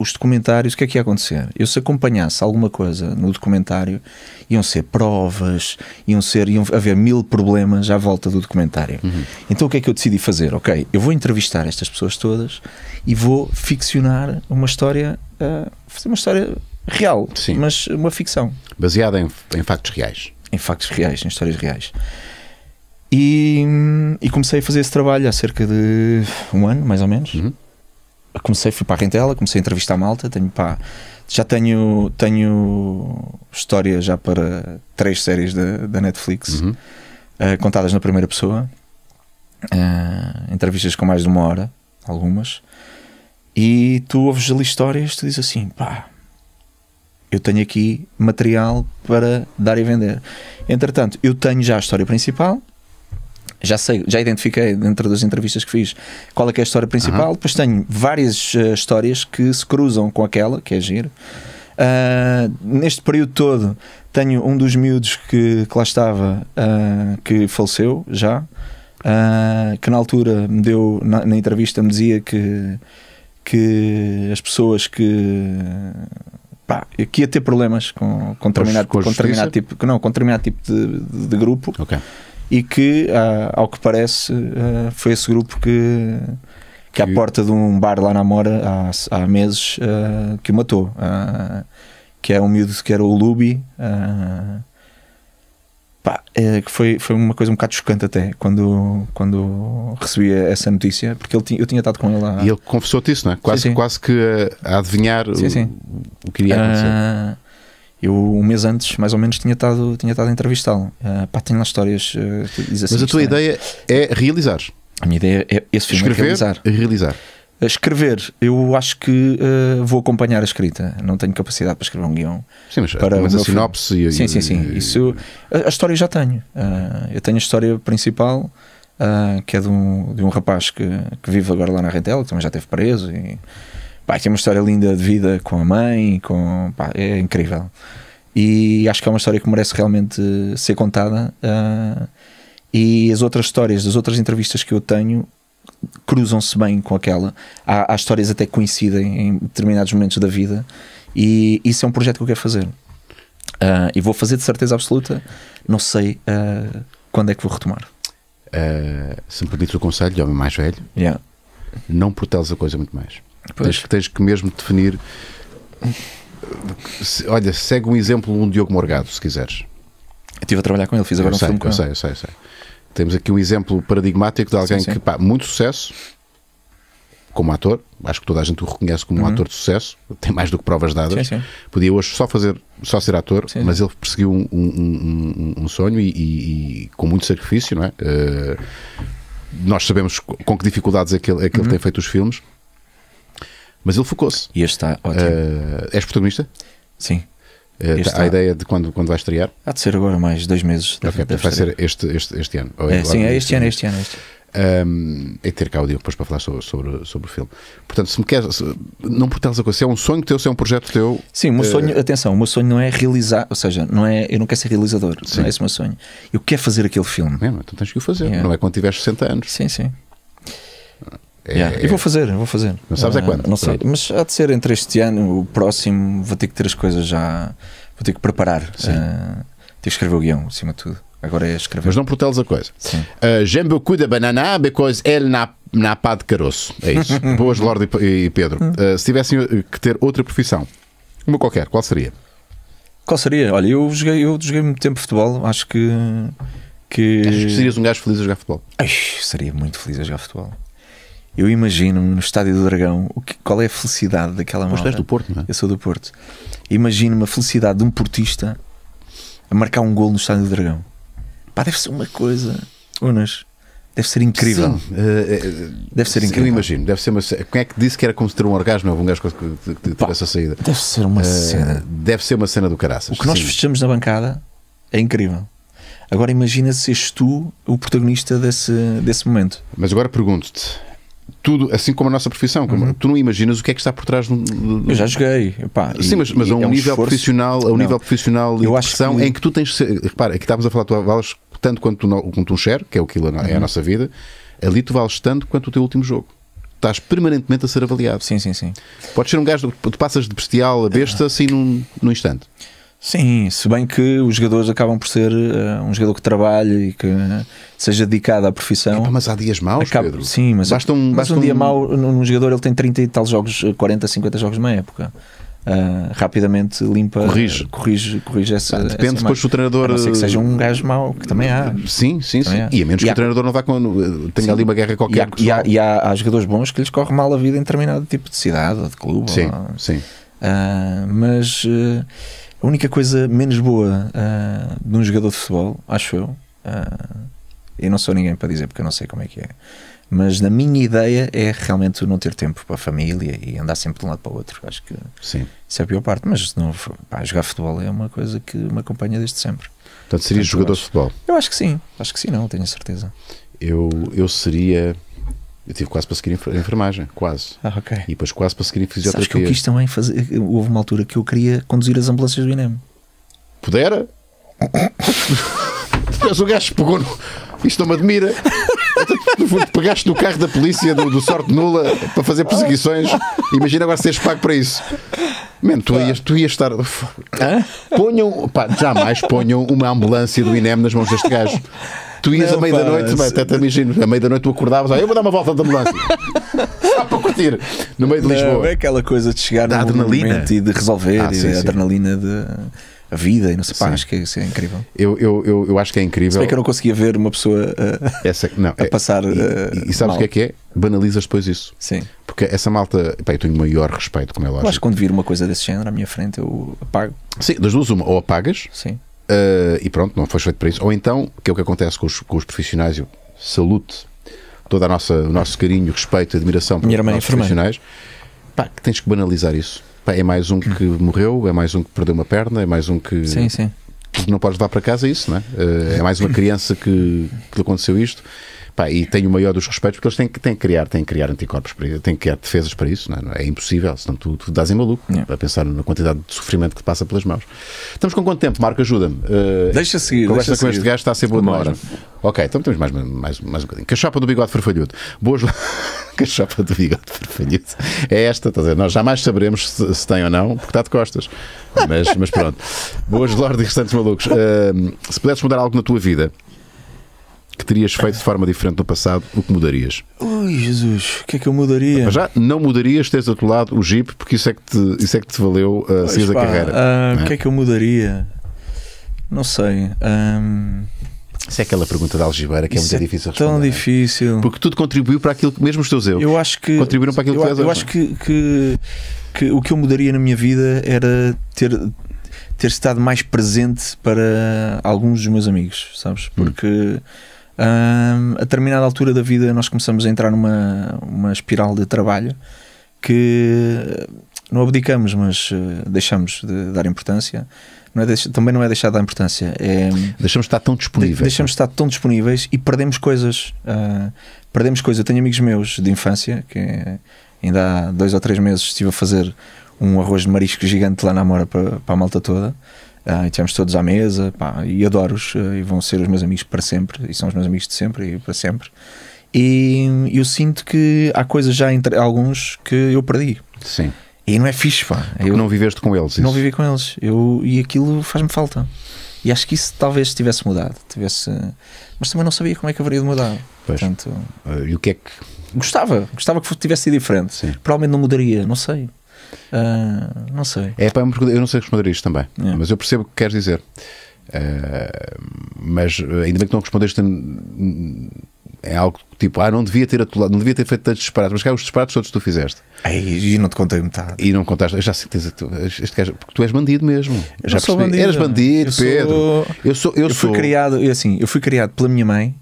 os documentários, o que é que ia acontecer? Eu se acompanhasse alguma coisa no documentário, iam ser provas, iam ser, iam haver mil problemas à volta do documentário. Uhum. Então o que é que eu decidi fazer? Ok, eu vou entrevistar estas pessoas todas e vou ficcionar uma história, uh, fazer uma história real, Sim. mas uma ficção. Baseada em, em factos reais. Em factos reais, em histórias reais. E, hum, e comecei a fazer esse trabalho há cerca de um ano, mais ou menos. Uhum comecei, fui para a Rentela, comecei a entrevistar a malta, tenho pá, já tenho, tenho história já para três séries da, da Netflix, uhum. uh, contadas na primeira pessoa, uh, entrevistas com mais de uma hora, algumas, e tu ouves ali histórias, tu dizes assim, pá, eu tenho aqui material para dar e vender. Entretanto, eu tenho já a história principal, já sei, já identifiquei dentro das entrevistas que fiz qual é, que é a história principal. Uhum. Depois tenho várias uh, histórias que se cruzam com aquela, que é giro. Uh, neste período todo, tenho um dos miúdos que, que lá estava uh, que faleceu já, ah, que na altura me deu, na, na, entrevista, me dizia que, que as pessoas que. Pá, que ia ter problemas com, com determinado, com, com determinado tipo, não, com determinado tipo de, de, de grupo. Okay e que, ah, ao que parece, ah, foi esse grupo que, que à porta de um bar lá na Mora há, há meses ah, que o matou. que é um miúdo que era o Lubi. Pá, é, que foi, foi uma coisa um bocado chocante até quando, quando recebi essa notícia, porque ele tinha, eu tinha estado com ele lá. E ele confessou-te isso, não é? Quase, sim, sim. quase que a adivinhar sim, o, o, que iria acontecer. Uh eu um mês antes, mais ou menos, tinha estado, tinha estado a entrevistá-lo. Uh, pá, tenho lá histórias. Uh, assim, Mas a assim, tua é- ideia é realizar. A minha ideia é esse filme é Escrever, é realizar. realizar. A eh, escrever, eu acho que uh, vou acompanhar a escrita. Não tenho capacidade para escrever um guião. Sim, mas, para mas a sinopse e, Sim, sim, sim. Isso, a, a história já tenho. Uh, eu tenho a história principal, uh, que é de um, de um rapaz que, que vive agora lá na Rentela, que também já esteve preso e Pá, que é uma história linda de vida com a mãe, com, pá, é incrível. E acho que é uma história que merece realmente ser contada. Uh, e as outras histórias, as outras entrevistas que eu tenho, cruzam-se bem com aquela. Há, há, histórias até coincidem em determinados momentos da vida. E isso é um projeto que eu quero fazer. Uh, e vou fazer de certeza absoluta. Não sei uh, quando é que vou retomar. Uh, se me permites o conselho, homem mais velho, yeah. não proteles a coisa muito mais. Tens, tens, que mesmo definir. Se, olha, segue um exemplo um Diogo Morgado, se quiseres. Eu estive a trabalhar com ele, fiz agora eu um sei, filme com eu ele. Sei, eu sei, eu sei. Temos aqui um exemplo paradigmático de alguém sim, sim. que, pá, muito sucesso como ator, acho que toda a gente o reconhece como uhum. um ator de sucesso, tem mais do que provas dadas. Sim, sim. Podia hoje só fazer, só ser ator, sim, mas ele perseguiu um, um, um, um sonho e, e, e, com muito sacrifício, não é? Uh, nós sabemos com que dificuldades é que ele, é que uhum. ele tem feito os filmes. Mas ele focou-se. E este está ótimo. Uh, és protagonista? Sim. Uh, eh, a tá, tá. ideia de quando, quando vai estrear? Há de ser agora mais dois meses. Deve, okay, deve vai ser este, este, este ano. É, sim, é este, este ano, este ano. Este ano. Um, é ter cá o Diogo depois para falar sobre, sobre, sobre o filme. Portanto, se me queres, se, não portares a coisa, se é um sonho teu, se é um projeto teu. Sim, o meu eh, sonho, atenção, o meu sonho não é realizar, ou seja, não é, eu não quero ser realizador, sim. não é esse o meu sonho. Eu quero fazer aquele filme. É, é, então tens que o fazer, é. não é quando tiveres 60 anos. Sim, sim. É, yeah. É, e vou fazer, vou fazer. Não sabes é ah, quando? Não sei, Pronto. mas há de ser entre este ano, o próximo, vou ter que ter as coisas já. Vou ter que preparar. Uh, ter que escrever o guião, acima de tudo. Agora é escrever. Mas não proteles a coisa. Sim. Uh, J'aime beaucoup de banana because elle n'a na pá de caroço. É isso. (laughs) Boas, Lorde e Pedro. Uh, se tivessem que ter outra profissão, uma qualquer, qual seria? Qual seria? Olha, eu joguei, eu joguei muito tempo futebol, acho que. que... Achas que serias um gajo feliz a jogar futebol? Ai, seria muito feliz a jogar futebol. Eu imagino-me no estádio do Dragão o que, qual é a felicidade daquela malta. Mas do Porto, não é? Eu sou do Porto. Imagino-me a felicidade de um portista a marcar um gol no estádio do Dragão. Pá, deve ser uma coisa. Unas. Deve ser incrível. Sim, eh, eh, deve ser incrível. Eu imagino, deve ser uma. Quem é que disse que era como se ter um orgasmo? um gajo que, tivesse a saída. Deve ser uma uh, cena. Deve ser uma cena do caraças. O que nós fechamos na bancada é incrível. Agora imagina se és tu o protagonista desse, desse momento. Mas agora pergunto-te: tudo, assim como a nossa profissão. Como, uhum. Tu não imaginas o que é que está por trás do. do... Eu já joguei. Sim, mas, mas a um, é um nível esforço. profissional, a um não. nível profissional eu acho que... em que tu tens. Repara, aqui estávamos a falar, tu vales tanto quanto, quanto um share, que é o que uhum. é a uhum. nossa vida, ali tu vales tanto quanto o teu último jogo. Estás permanentemente a ser avaliado. Sim, sim, sim. pode ser um gajo que passas de bestial a besta uhum. assim num, num instante. Sim, se bem que os jogadores acabam por ser uh, um jogador que trabalhe e que eh, seja dedicado à profissão. mas há dias maus, Pedro. Sim, mas, basta um, basta um, dia mau num jogador ele tem 30 e tal jogos, 40, eh, 50 jogos numa época. Uh, rapidamente limpa, corrige, corrige, corrige essa. Ah, depende essa depois o treinador. A não ser que seja um gajo mau, que também há. Sim, sim, sim. Há. E a menos e que há... o treinador não vá com. tenha sim. ali uma guerra qualquer. E, há, e, e há, jogadores bons que lhes corre mal a vida em determinado tipo de cidade ou de clube. Sim, ou... sim. Ah, mas a única coisa menos boa uh, de um jogador de futebol, acho eu, uh, ah, eu não sou ninguém para dizer porque eu não sei como é que é, mas na minha ideia é realmente não ter tempo para a família e andar sempre de um lado para o outro. Acho que Sim. isso é a pior parte, mas não, pá, jogar futebol é uma coisa que me acompanha desde sempre. Portanto, seria Portanto, jogador de futebol? Eu acho que sim, acho que sim, não, tenho certeza. Eu, eu seria eu tive quase para seguir em enfermagem, quase. Ah, ok. E depois quase para seguir em fisioterapia. Sabes que eu quis também fazer. Houve uma altura que eu queria conduzir as ambulâncias do INEM. Pudera? Mas o gajo pegou no... Isto não me admira. Pegaste no carro da polícia do, do Sorte Nula para fazer perseguições. Imagina agora seres pago para isso. Mano, tu, ias, tu ias estar. Ponham. Pá, jamais ponham uma ambulância do INEM nas mãos deste gajo. Tu ias à meia-da-noite, até imagino, à meia-da-noite tu acordavas, ah, eu vou dar uma volta da ambulância. (laughs) Só para curtir, no meio de Lisboa. Não, é aquela coisa de chegar da adrenalina e de resolver, ah, e sim, sim. adrenalina de a vida e não sei pá, acho que é, isso é incrível. Eu, eu, eu, eu, acho que é incrível. Se bem que eu não conseguia ver uma pessoa a, eh, essa, não, a é, passar. Eh, e, e sabes o que é que é? Banalizas depois isso. Sim. Porque essa malta, pá, eu tenho o maior respeito, como é lógico. Eu acho que quando vir uma coisa desse género à minha frente eu apago. Sim, das duas, uma, ou apagas. Sim Uh, e pronto, não foi feito para isso. Ou então, que é o que acontece com os, com os profissionais, eu salute todo a nossa, o nosso carinho, respeito e admiração para é os profissionais, pá, que tens que banalizar isso. Pá, é mais um que morreu, é mais um que perdeu uma perna, é mais um que. Sim, sim. Não podes levar para casa é isso, não é? Uh, é mais uma criança que, que lhe aconteceu isto. Pá, e tenho o maior dos respeitos porque eles têm que, têm que criar, têm que criar anticorpos, para, isso têm que criar defesas para isso, é? é? impossível, senão tu, tu dás em maluco, yeah. a pensar na quantidade de sofrimento que te passa pelas mãos. Estamos com quanto tempo, Marco? Ajuda-me. Uh, deixa seguir. Conversa deixa com seguir. este gajo, está a ser boa demora. Ok, então temos mais, mais, mais um bocadinho. Cachapa do bigode farfalhudo. Boas (laughs) Cachapa do bigode farfalhudo. É esta, estás a dizer, nós jamais saberemos se, se, tem ou não, porque está de costas. Mas, mas pronto. Boas Lorde e restantes malucos. Uh, se pudesses mudar algo na tua vida, que terias feito de forma diferente no passado, o que mudarias? Ui, Jesus, o que é que eu mudaria? Mas já não mudarias teres lado o Jeep, porque isso é que te, isso é que te valeu uh, sair da carreira. Uh, o que é que eu mudaria? Não sei. Um... Isso é aquela pergunta da Algibeira que é isso é muito é difícil responder. Tão é? difícil. Porque tudo contribuiu para aquilo que, mesmo os teus erros, eu acho que, contribuíram para aquilo eu, que tu és Eu acho que, que, que, o que eu mudaria na minha vida era ter, ter estado mais presente para alguns dos meus amigos, sabes? Hum. Porque. Hum um, a determinada altura da vida, nós começamos a entrar numa uma espiral de trabalho que não abdicamos, mas eh, deixamos de dar importância. Não é também não é deixar de dar importância. É, deixamos de estar tão disponíveis. deixamos de estar tão disponíveis e perdemos coisas. Uh, perdemos coisas. Eu tenho amigos meus de infância que ainda há dois ou três meses estive a fazer um arroz de marisco gigante lá na Mora para, para a malta toda. Uh, e todos à mesa, pá, e adoro-os, uh, ah, e vão ser os meus amigos para sempre, e são os meus amigos de sempre e para sempre. E eu sinto que há coisas já entre alguns que eu perdi. Sim. E não é fixe, pá. eu não viveste com eles. Isso. Não vivi com eles. Eu, e aquilo faz-me falta. E acho que isso talvez tivesse mudado. Tivesse... Mas também não sabia como é que haveria de mudar. Pois. Portanto, uh, e o que é que. Gostava, gostava que tivesse sido diferente. Sim. Provavelmente não mudaria, não sei. Uh, não sei. É pá, é eu não sei responder isto também, é. mas eu percebo o que queres dizer. Uh, mas ah, ainda bem que não respondeste é algo tipo, ah, não devia ter atolado, não devia ter feito tantos disparates, mas cá os disparates todos tu fizeste. Ei, é, e não te contei metade. E não contaste, eu já sei este gajo, porque tu és bandido mesmo. Eu já sou bandido. Eras bandido, eu Pedro. Sou... Eu sou, eu, eu sou... fui criado, e assim, eu fui criado pela minha mãe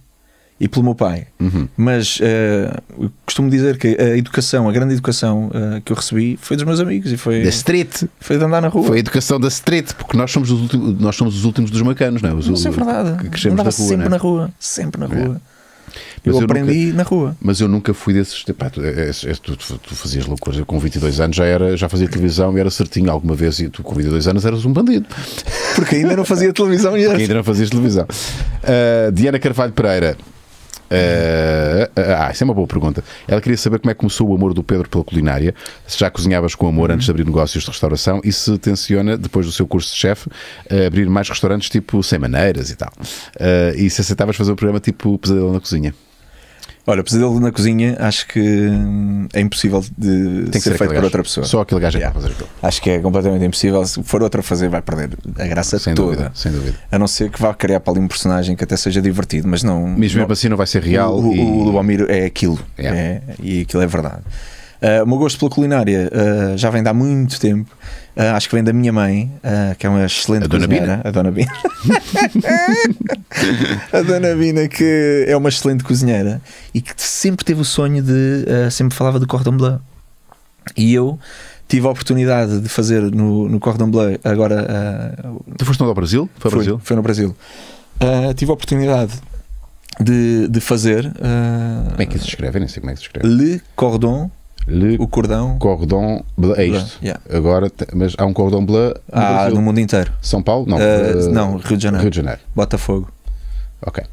e pelo meu pai. Uhum. Mas uh, costumo dizer que a educação, a grande educação uh, que eu recebi foi dos meus amigos e foi. Da street. Foi de andar na rua. Foi a educação da street, porque nós somos os, últimos, nós somos os últimos dos macanos, não é? Os, não, isso é verdade. Que crescemos Andava na rua, sempre é? na rua, sempre na é. rua. É. Mas eu, eu aprendi nunca, na rua. Mas eu nunca fui desses. Pá, tu, é, é, tu, tu, tu, fazias loucuras. Eu com 22 anos já, era, já fazia televisão e era certinho alguma vez. E tu com 22 anos eras um bandido. Porque ainda não fazia televisão e Ainda não fazias televisão. Uh, Diana Carvalho Pereira. Uh, ah, isso é uma boa pergunta. Ela queria saber como é que começou o amor do Pedro pela culinária, se já cozinhavas com amor antes de abrir negócios de restauração e se tenciona, depois do seu curso de chefe, abrir mais restaurantes tipo sem maneiras e tal. Uh, e se aceitavas fazer um programa tipo Pesadelo na Cozinha. Ora, pesadelo na cozinha, acho que hum, é impossível de ser, ser, feito por outra pessoa. Só aquele gajo é para fazer aquilo. Acho que é completamente impossível. Se for outra a fazer, vai perder a graça sem toda. Dúvida, sem dúvida. A não ser que vá criar para ali um personagem que até seja divertido, mas não. Mesmo, não, assim, não vai ser real. O, e... o Lubomiro é aquilo. Yeah. É, e aquilo é verdade. Uh, o meu gosto pela culinária uh, já vem de há muito tempo Uh, acho que vem da minha mãe, uh, que é uma excelente a cozinheira. Bina. A Dona Bina. (laughs) a Dona Bina, que é uma excelente cozinheira e que sempre teve o sonho de. Uh, sempre falava de cordon bleu. E eu tive a oportunidade de fazer no, no Cordon Bleu agora. Uh, tu foste ao Brasil? Foi ao Brasil? Foi no Brasil. Uh, tive a oportunidade de, de fazer. Uh, como é que se escreve? Eu nem sei como é que se escreve. Le Cordon Le o cordão. Cordão bleu. É isto. Yeah. Agora, mas há um cordão bleu no, ah, no mundo inteiro. São Paulo? Não. Uh, não, Rio de Janeiro. Rio de Janeiro. Botafogo. Ok.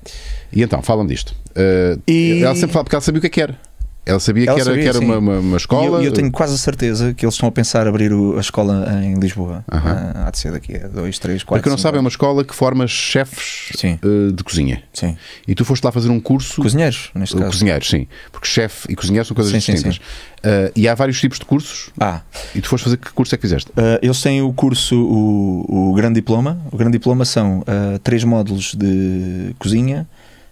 E então, falam disto. Uh, e... Ela sempre fala porque ela sabia o que é que era. Ela sabia ela que era, sabia, que era uma, uma, uma, escola? E eu, eu, tenho quase a certeza que eles estão a pensar abrir o, a escola em Lisboa. Uhum. há de ser daqui a 2, 3, 4. Porque não sabem, é uma escola que forma chefes uh, de cozinha. Sim. E tu foste lá fazer um curso. Cozinheiros, neste uh, caso. Cozinheiros, sim. Porque chefe e cozinheiro são coisas sim, distintas. Sim, sim. Uh, eh, e há vários tipos de cursos. Ah. E tu foste fazer que curso é que fizeste? Eh, eles têm o curso, o, o Grande Diploma. O Grande Diploma são três módulos de cozinha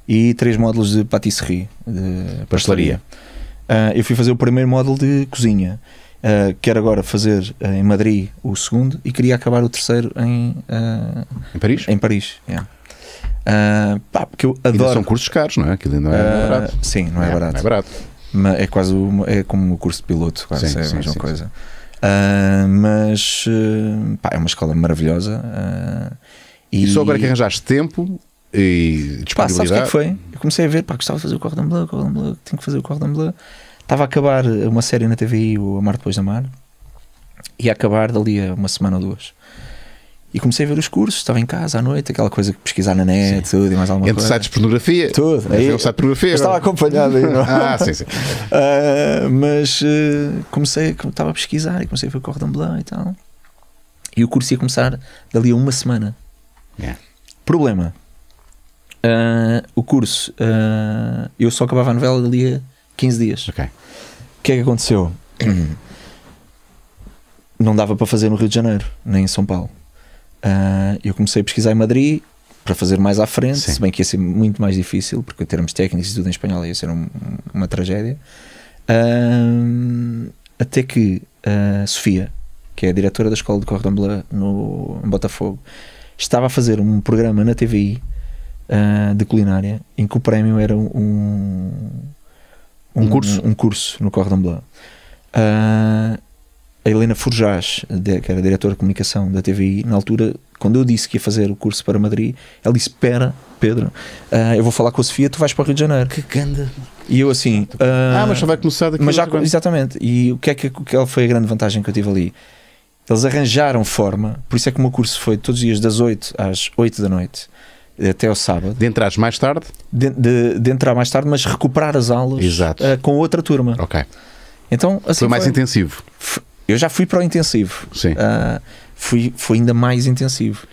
e três módulos de patisserie, de pastelaria. pastelaria. Uh, eu fui fazer o primeiro módulo de cozinha. Uh, quero agora fazer uh, em Madrid o segundo e queria acabar o terceiro em, uh, em Paris. Em Paris, yeah. É. pá, porque eu adoro. Ainda são cursos caros, não é? Aquilo não é barato. Sim, não é, é, barato. Não é barato. Mas é quase uma, é como o curso de piloto, quase sim, é sim, a mesma sim, coisa. mas pá, é uma escola maravilhosa. E, e, só agora que arranjaste tempo e pá, sabes o que, é que foi? Eu comecei a ver, pá, gostava de fazer o Cordon Bleu, Cordon Bleu, tenho que fazer o Cordon Bleu. Estava a acabar eh, uma série na TVI, o Amar Depois da Mar, e a acabar dali a uma semana ou duas. E comecei a ver os cursos, estava em casa à noite, aquela coisa que pesquisar na net, sim. tudo e mais alguma Entre coisa. Entre sites de pornografia. Tudo. Aí, site de pornografia. Estava acompanhado aí, não? É? (laughs) ah, sim, sim. Uh, (laughs) mas uh, comecei, estava a pesquisar e comecei a ver o Cordon Bleu e tal. E o curso ia começar dali a uma semana. Yeah. Problema. Uh, o curso, uh, eu só acabava a novela ali a 15 dias. O que é que aconteceu? (clears throat) Não dava para fazer no Rio de Janeiro, nem em São Paulo. Uh, eu comecei a pesquisar em Madrid para fazer mais à frente, Sim. se bem que ia ser muito mais difícil, porque em termos técnicos e tudo em espanhol ia ser um, uma tragédia. até que a Sofia, que é a diretora da escola de Cordambla no em Botafogo, estava a fazer um programa na TVI uh, de culinária em que o prémio era um. Um, um curso? Um, um, curso no Cordon Bleu. Uh, a Helena Forjás, que era diretora de comunicação da TVI, na altura, quando eu disse que ia fazer o curso para Madrid, ela disse: Espera, Pedro, uh, eu vou falar com a Sofia, tu vais para o Rio de Janeiro. Que ganda! E eu assim. Uh, ah, mas já vai começar daqui mas já, Exatamente. E o que é que, é que foi a grande vantagem que eu tive ali? Eles arranjaram forma, por isso é que o meu curso foi todos os dias das 8 às 8 da noite até ao sábado. De entrar mais tarde? De, de, de entrar mais tarde, mas recuperar as aulas Exato. Uh, com outra turma. Ok. Então, assim, foi mais foi, intensivo. Eu já fui para o intensivo. Sim. Uh, fui, foi ainda mais intensivo.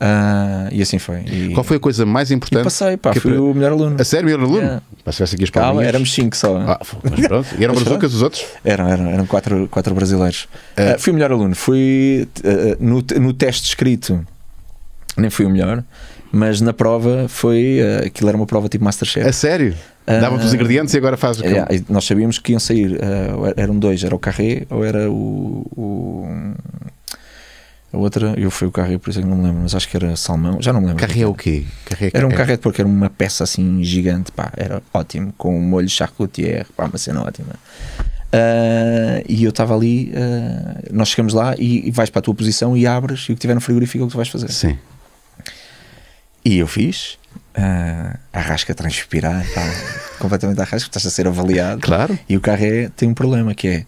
Uh, e assim foi. E, Qual foi a coisa mais importante? passei, pá, que fui o melhor aluno. A sério, melhor aluno? Yeah. Passaste aqui as ah, palminhas. Calma, éramos cinco só. Ah, mas pronto. E eram brazucas (laughs) os outros? Eram, eram, eram quatro, quatro brasileiros. Uh, uh, fui o melhor aluno. Fui eh, no, no teste escrito, nem fui o melhor mas na prova foi. Uh, aquilo era uma prova tipo Masterchef. A sério? Dava-vos os eh, ingredientes e agora faz o que? nós sabíamos que iam sair, uh, eram dois, era o Carré ou era o, o a outra, eu fui o carré, por isso é que não me lembro, mas acho que era salmão, já não me lembro. Carré é o quê? Carré, é era um é carré de porco, era uma peça assim gigante, pá, era ótimo, com um molho charcutier, pá, uma cena ótima. Uh, e eu estava ali, uh, nós chegamos lá e, e, vais para a tua posição e abres e o que tiver no frigorífico é o que tu vais fazer. Sim. E eu fiz. Uh, ah, arrasca transpirar, pá, (laughs) completamente arrasca, estás a ser avaliado. Claro. E o carro é, tem um problema que é.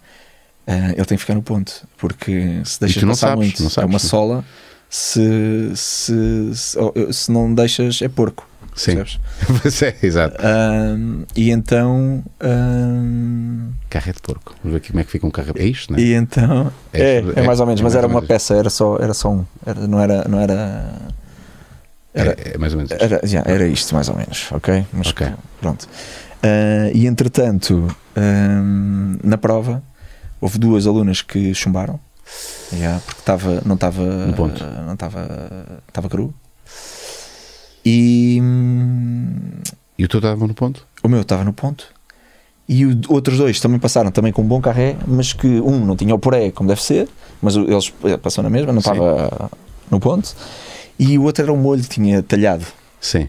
Uh, ele tem que ficar no ponto, porque se deixas passar sabes, muito, sabes, é uma não. É? sola, se, se, se, se, não deixas é porco. Sim, (laughs) é, exato. Ah, e então. Um... Carro é de porco. Vamos ver aqui como é que fica um carro. É isto, não é? E então. É, é, é, é mais ou menos, mas era uma peça, era só, era só um. Era, não era. Não era era, é, é mais ou menos isto. Era, já, era isto, mais ou menos, ok? Mas okay. pronto. Uh, e entretanto, uh, na prova, houve duas alunas que chumbaram. Yeah, porque tava, não estava. não estava. Estava cru. E. E o teu estava no ponto? O meu estava no ponto. E os outros dois também passaram, também com um bom carré, mas que um não tinha o poré como deve ser, mas eles passaram na mesma, não estava no ponto e o outro era um molho, tinha talhado. Sim.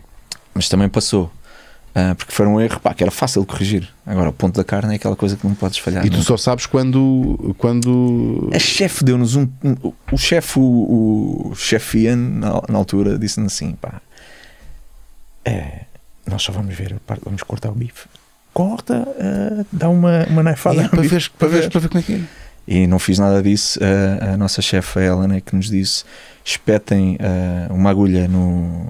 Mas também passou. Uh, porque foi um erro, pá, que era fácil de corrigir. Agora, o ponto da carne é aquela coisa que não podes falhar. E tu nunca. É? só sabes quando. quando... A chefe deu-nos um, O chefe, o, o chefe Ian, na, na altura, disse-nos assim: pá, é, nós só vamos ver, vamos cortar o bife. Corta, uh, dá uma, uma naifada. É, para, ver, para, ver, para ver como é que é. E não fiz nada disso. A, a nossa chefe, a Helena, é que nos disse: espetem uh, uma agulha no,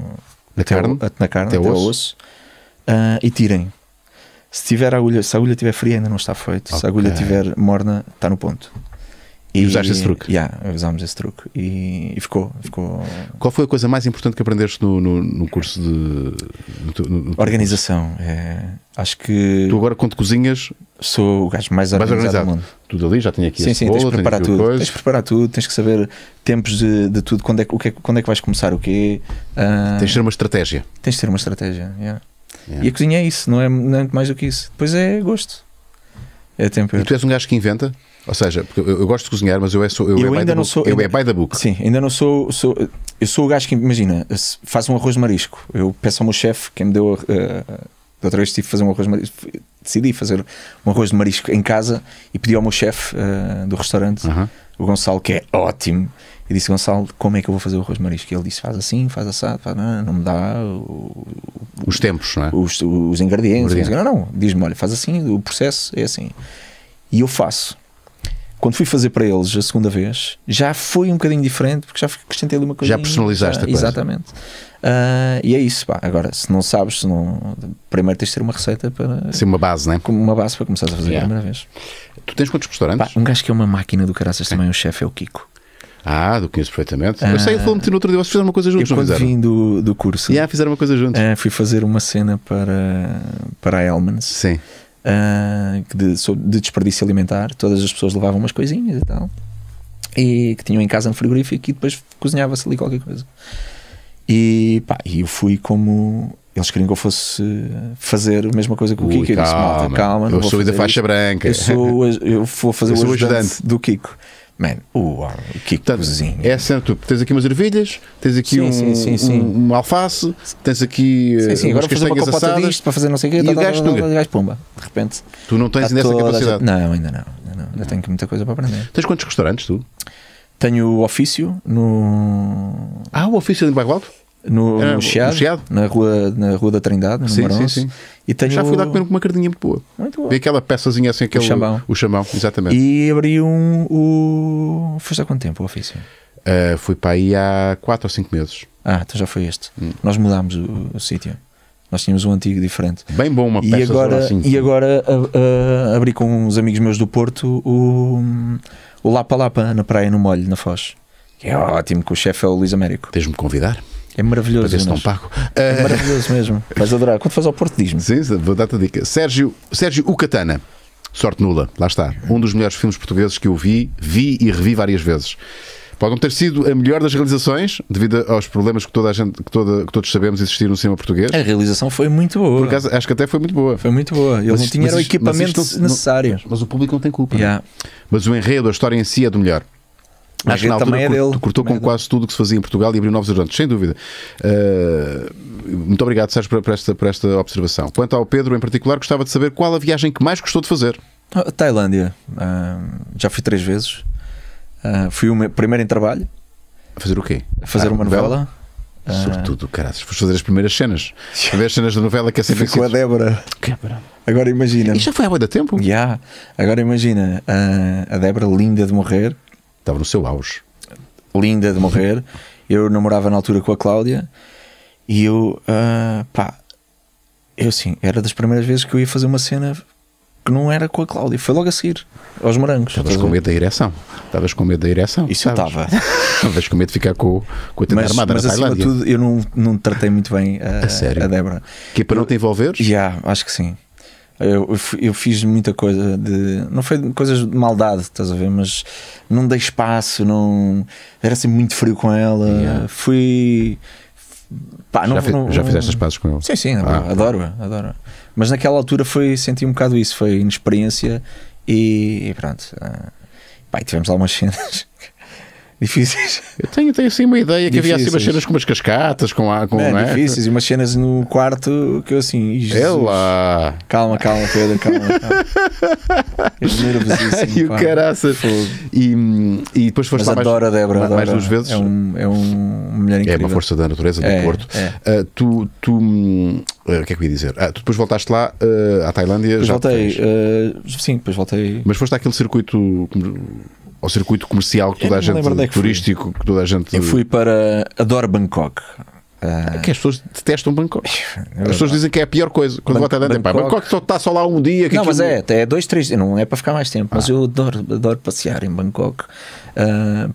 na, até carne? O, na carne, até, até osso, osso uh, e tirem. Se, tiver a agulha, se a agulha estiver fria, ainda não está feito. Okay. Se a agulha estiver morna, está no ponto. E, e usaste esse truque? Yeah, usámos esse truque e, e, ficou, ficou. Qual foi a coisa mais importante que aprendeste no, no, no curso de. No no Organização. É, acho que. Tu agora, quando cozinhas. Sou o gajo mais organizado, mais organizado. do mundo. Tudo ali, já tinha aqui Sim, sim, tens de preparar tudo. Tens de preparar tudo, tens que saber tempos de, de tudo, quando é, o é que, quando é que vais começar o quê. Uh, tens de ter uma estratégia. Tens de ter uma estratégia, yeah. Yeah. E a cozinha é isso, não é, não é mais do que isso. Depois é gosto. É tempo. E tu és um gajo que inventa? Ou seja, porque eu, eu, gosto de cozinhar, mas eu é sou eu, eu é ainda não sou eu é ainda, é by the book. Sim, ainda não sou, sou eu sou o gajo que imagina, faz um arroz de marisco. Eu peço ao meu chefe quem me deu uh, da outra vez tive fazer um arroz de marisco, decidi fazer um arroz de marisco em casa e pedi ao meu chefe uh, do restaurante, uh -huh. o Gonçalo, que é ótimo. E disse, Gonçalo, como é que eu vou fazer o arroz de marisco? E ele disse, faz assim, faz assado, faz, não, não me dá o, os tempos, não é? Os, os ingredientes. Ingrediente. Não, não, diz-me, olha, faz assim, o processo é assim. E eu faço quando fui fazer para eles a segunda vez, já foi um bocadinho diferente, porque já acrescentei ali uma coisa. Já personalizaste já, a coisa. Exatamente. Uh, e é isso, pá. Agora, se não sabes, se não, primeiro tens de ter uma receita para. Ser uma base, né? uma base para começar a fazer yeah. a primeira vez. Tu tens quantos restaurantes? Pá, um gajo que é uma máquina do caraças também, o chefe é o Kiko. Ah, do conheço perfeitamente. eu ah, sei, falou-me no outro dia, vocês fizeram uma coisa juntos, eu, não fizeram? vim do, do curso. Yeah, fizeram uma coisa juntos. Uh, fui fazer uma cena para, para a Elmans. Sim. Ah, de, de desperdício alimentar. Todas as pessoas levavam umas coisinhas e tal. E que tinham em casa no frigorífico e depois cozinhava-se ali qualquer coisa. E pá, eu fui como eles queriam que eu fosse fazer a mesma coisa que o Ui, Kiko. Calma, eu disse, malta, calma. Eu sou da faixa branca. Eu, sou, eu vou fazer eu o ajudante, ajudante, do Kiko. Man, o, que é que Portanto, cozinha. É certo, tens aqui umas ervilhas, tens aqui sim, um, sim, sim, um, um, alface, tens aqui sim, sim. Eh, agora fazer uma assadas, disto, para fazer não sei o quê, e o gajo, gajo pumba, de repente. Tu não tens ainda essa capacidade? Não, ainda não, ainda não. Ainda tenho muita coisa para aprender. Tens quantos restaurantes tu? Tenho o ofício no. Ah, o ofício de é Bairro Alto? No, Era, é, no, Chiado, no, Chiado, na rua, na rua da Trindade, no sim, sim, sim. E tenho... Já fui lá comer uma cardinha muito boa. Muito boa. E aquela peçazinha assim, aquele, o chamão. O chamão, exatamente. E abri um. O... Foste há quanto tempo o ofício? Uh, fui para aí há 4 ou 5 meses. Ah, então já foi este. Hum. Nós mudámos o, o sítio. Nós tínhamos um antigo diferente. Bem bom, uma peça e agora, assim, E agora abri com uns amigos meus do Porto o, o Lapa Lapa na praia, no Molho, na Foz. Que é ótimo, que o chefe é o Luís Américo. Tens-me convidar? É maravilhoso. Para ver se não pago. É ah. maravilhoso mesmo. (laughs) Vais adorar. Quando faz ao Porto, diz-me. Sim, vou dar-te a dica. Sérgio, Sérgio Ucatana. Sorte nula, lá está. Um dos melhores filmes portugueses que eu vi, vi e revi várias vezes. Pode não ter sido a melhor das realizações, devido aos problemas que, toda a gente, que, toda, que todos sabemos existir no cinema português. A realização foi muito boa. Acaso, acho que até foi muito boa. Foi muito boa. Eles mas, não tinham o equipamento mas necessário. mas o público não tem culpa. Né? Yeah. Né? Mas o enredo, a história em si é do melhor. Acho que na é também é dele. Cortou também com é dele. quase tudo o que se fazia em Portugal e abriu novos horizontes, sem dúvida. Uh, muito obrigado, Sérgio, por, esta, por esta observação. Quanto ao Pedro, em particular, gostava de saber qual a viagem que mais gostou de fazer. A ah, Tailândia. Uh, já fui três vezes. Uh, fui o primeiro em trabalho. A fazer o quê? A fazer uma novela. novela. Sobretudo, caras, foste fazer as primeiras cenas. As (laughs) ver as cenas da novela que é sempre com a Débora. Quebra. Agora imagina. Isto já foi há muito tempo? Já. Yeah. Agora imagina a Débora, linda de morrer, Estava no seu auge. Linda de morrer. Eu namorava na altura com a Cláudia e eu, uh, pá, eu assim, era das primeiras vezes que eu ia fazer uma cena que não era com a Cláudia. Foi logo a seguir, aos morangos. Estavas com medo da ereção. Estavas com medo da ereção. Isso eu estava. (laughs) Estavas com medo de ficar com, com a tenda armada mas, na Tailândia. Mas acima de tudo, eu não, não tratei muito bem a, a, a Débora. Que é para eu, não te envolveres? Já, yeah, acho que sim. Eu, eu fiz muita coisa de. Não foi coisas de maldade, estás a ver? Mas não dei espaço, não. Era assim muito frio com ela. Yeah. Fui. Pá, não, já, fiz, não, já fizeste as pazes com ela Sim, sim, ah, adoro, adoro. Mas naquela altura foi, senti um bocado isso, foi inexperiência e, e pronto. Ah, pá, e tivemos lá umas (laughs) cenas Difíceis. Eu tenho, tenho assim uma ideia difíceis. que havia assim umas cenas com umas cascatas, com, com é, é? difíceis, e umas cenas no quarto que eu assim. Ela! Calma, calma, Pedro, calma. calma. (laughs) é (laughs) e o caraças. E, e depois foste Mas lá adoro mais, a Débora, mais duas vezes. É, um, é um mulher incrível. É uma força da natureza do é, Porto. É. Uh, tu. tu uh, o que é que eu ia dizer? Ah, tu depois voltaste lá uh, à Tailândia. Depois já voltei, sim, depois voltei. Mas foste àquele circuito ao circuito comercial que toda a gente, é turístico que toda a gente... Eu fui para, adoro Bangkok, é que as pessoas detestam Bangkok. É as pessoas dizem que é a pior coisa. Quando Ban vai Bangkok... Dentro, Bangkok, Bangkok só está só lá um dia. Que não, mas é, é dois, três. Não é para ficar mais tempo. Ah. Mas eu adoro, adoro passear em Bangkok. Uh,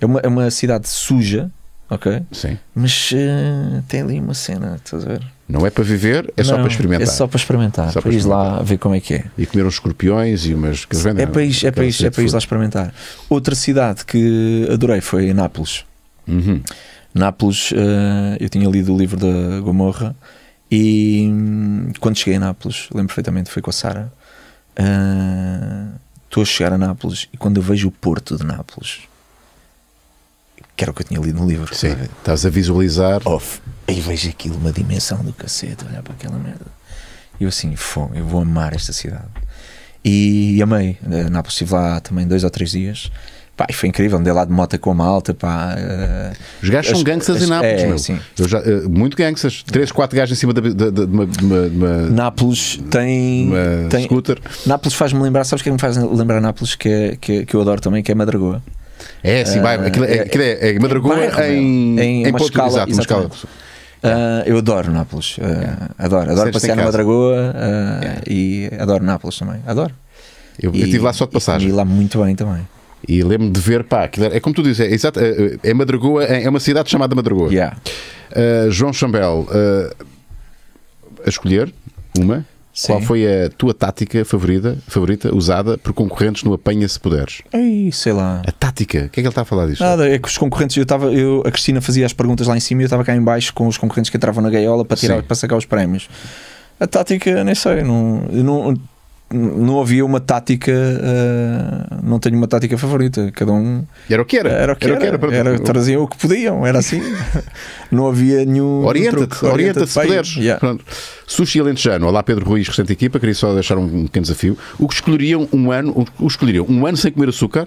é, uma, é uma cidade suja ok? Sim. Mas uh, tem ali uma cena, estás a ver? Não é para viver, é não, só para experimentar. É só para experimentar, só para, para ir lá ver como é que é. E comer uns escorpiões e umas. Que vendem, é para é? ir, é para ir, é para ir lá experimentar. Outra cidade que adorei foi Nápoles. Uhum. Nápoles, uh, eu tinha lido o livro da Gomorra e hum, quando cheguei a Nápoles, lembro perfeitamente, foi com a Sara. Eh, estou uh, a chegar a Nápoles e quando eu vejo o porto de Nápoles, que era o que eu tinha lido no livro. Sim, sabe? estás a visualizar. Off. Aí vejo aquilo, uma dimensão do cacete, olhar para aquela merda. E eu assim, fom, eu vou amar esta cidade. E amei, não é possível lá também dois ou três dias. Pá, foi incrível, andei lá de moto com a malta, pá. Eh, Os gajos são gangsters em Nápoles, é, meu. Sim. Já, eh, muito gangsters. Três, quatro gajos em cima de, de, de, de uma, uma, Nápoles tem... Uma tem scooter. Nápoles faz-me lembrar, sabes o que é que me faz lembrar Nápoles que, é, que, é, que eu adoro também, que é Madragoa. É, sim, vai. Ah, aquilo, é, é, aquilo é, é, é Madragoa em, em, em Porto, exato, uma escala. Uh, eu adoro Nápoles, uh, yeah. adoro, adoro passear na Madragoa uh, yeah. e adoro Nápoles também, adoro. Eu, estive lá só de passagem. E, lá muito bem também. E lembro de ver, pá, é, é como tu dizes, é, exato, é, é Madragoa, é, é, uma cidade chamada Madragoa. Yeah. João Chambel, a escolher uma? Sim. Qual foi a tua tática favorita, favorita usada por concorrentes no Apanha Se Puderes? Ei, sei lá. A tática? O que é que ele está a falar disto? Nada, é que os concorrentes, eu estava, eu, a Cristina fazia as perguntas lá em cima e eu estava cá em baixo com os concorrentes que entravam na gaiola para, tirar, para sacar os prémios. A tática, nem sei, não, não, não havia uma tática, uh, não tenho uma tática favorita. Cada um era o que era, era o que era, era, o que era, era traziam o que podiam, era assim. (laughs) não havia nenhum. Orienta-te, orienta se puderes. Yeah. Sushi Alentejano, olá Pedro Ruiz, recente equipa, queria só deixar um pequeno desafio. O que escolheriam um ano, o que escolheriam um ano sem comer açúcar?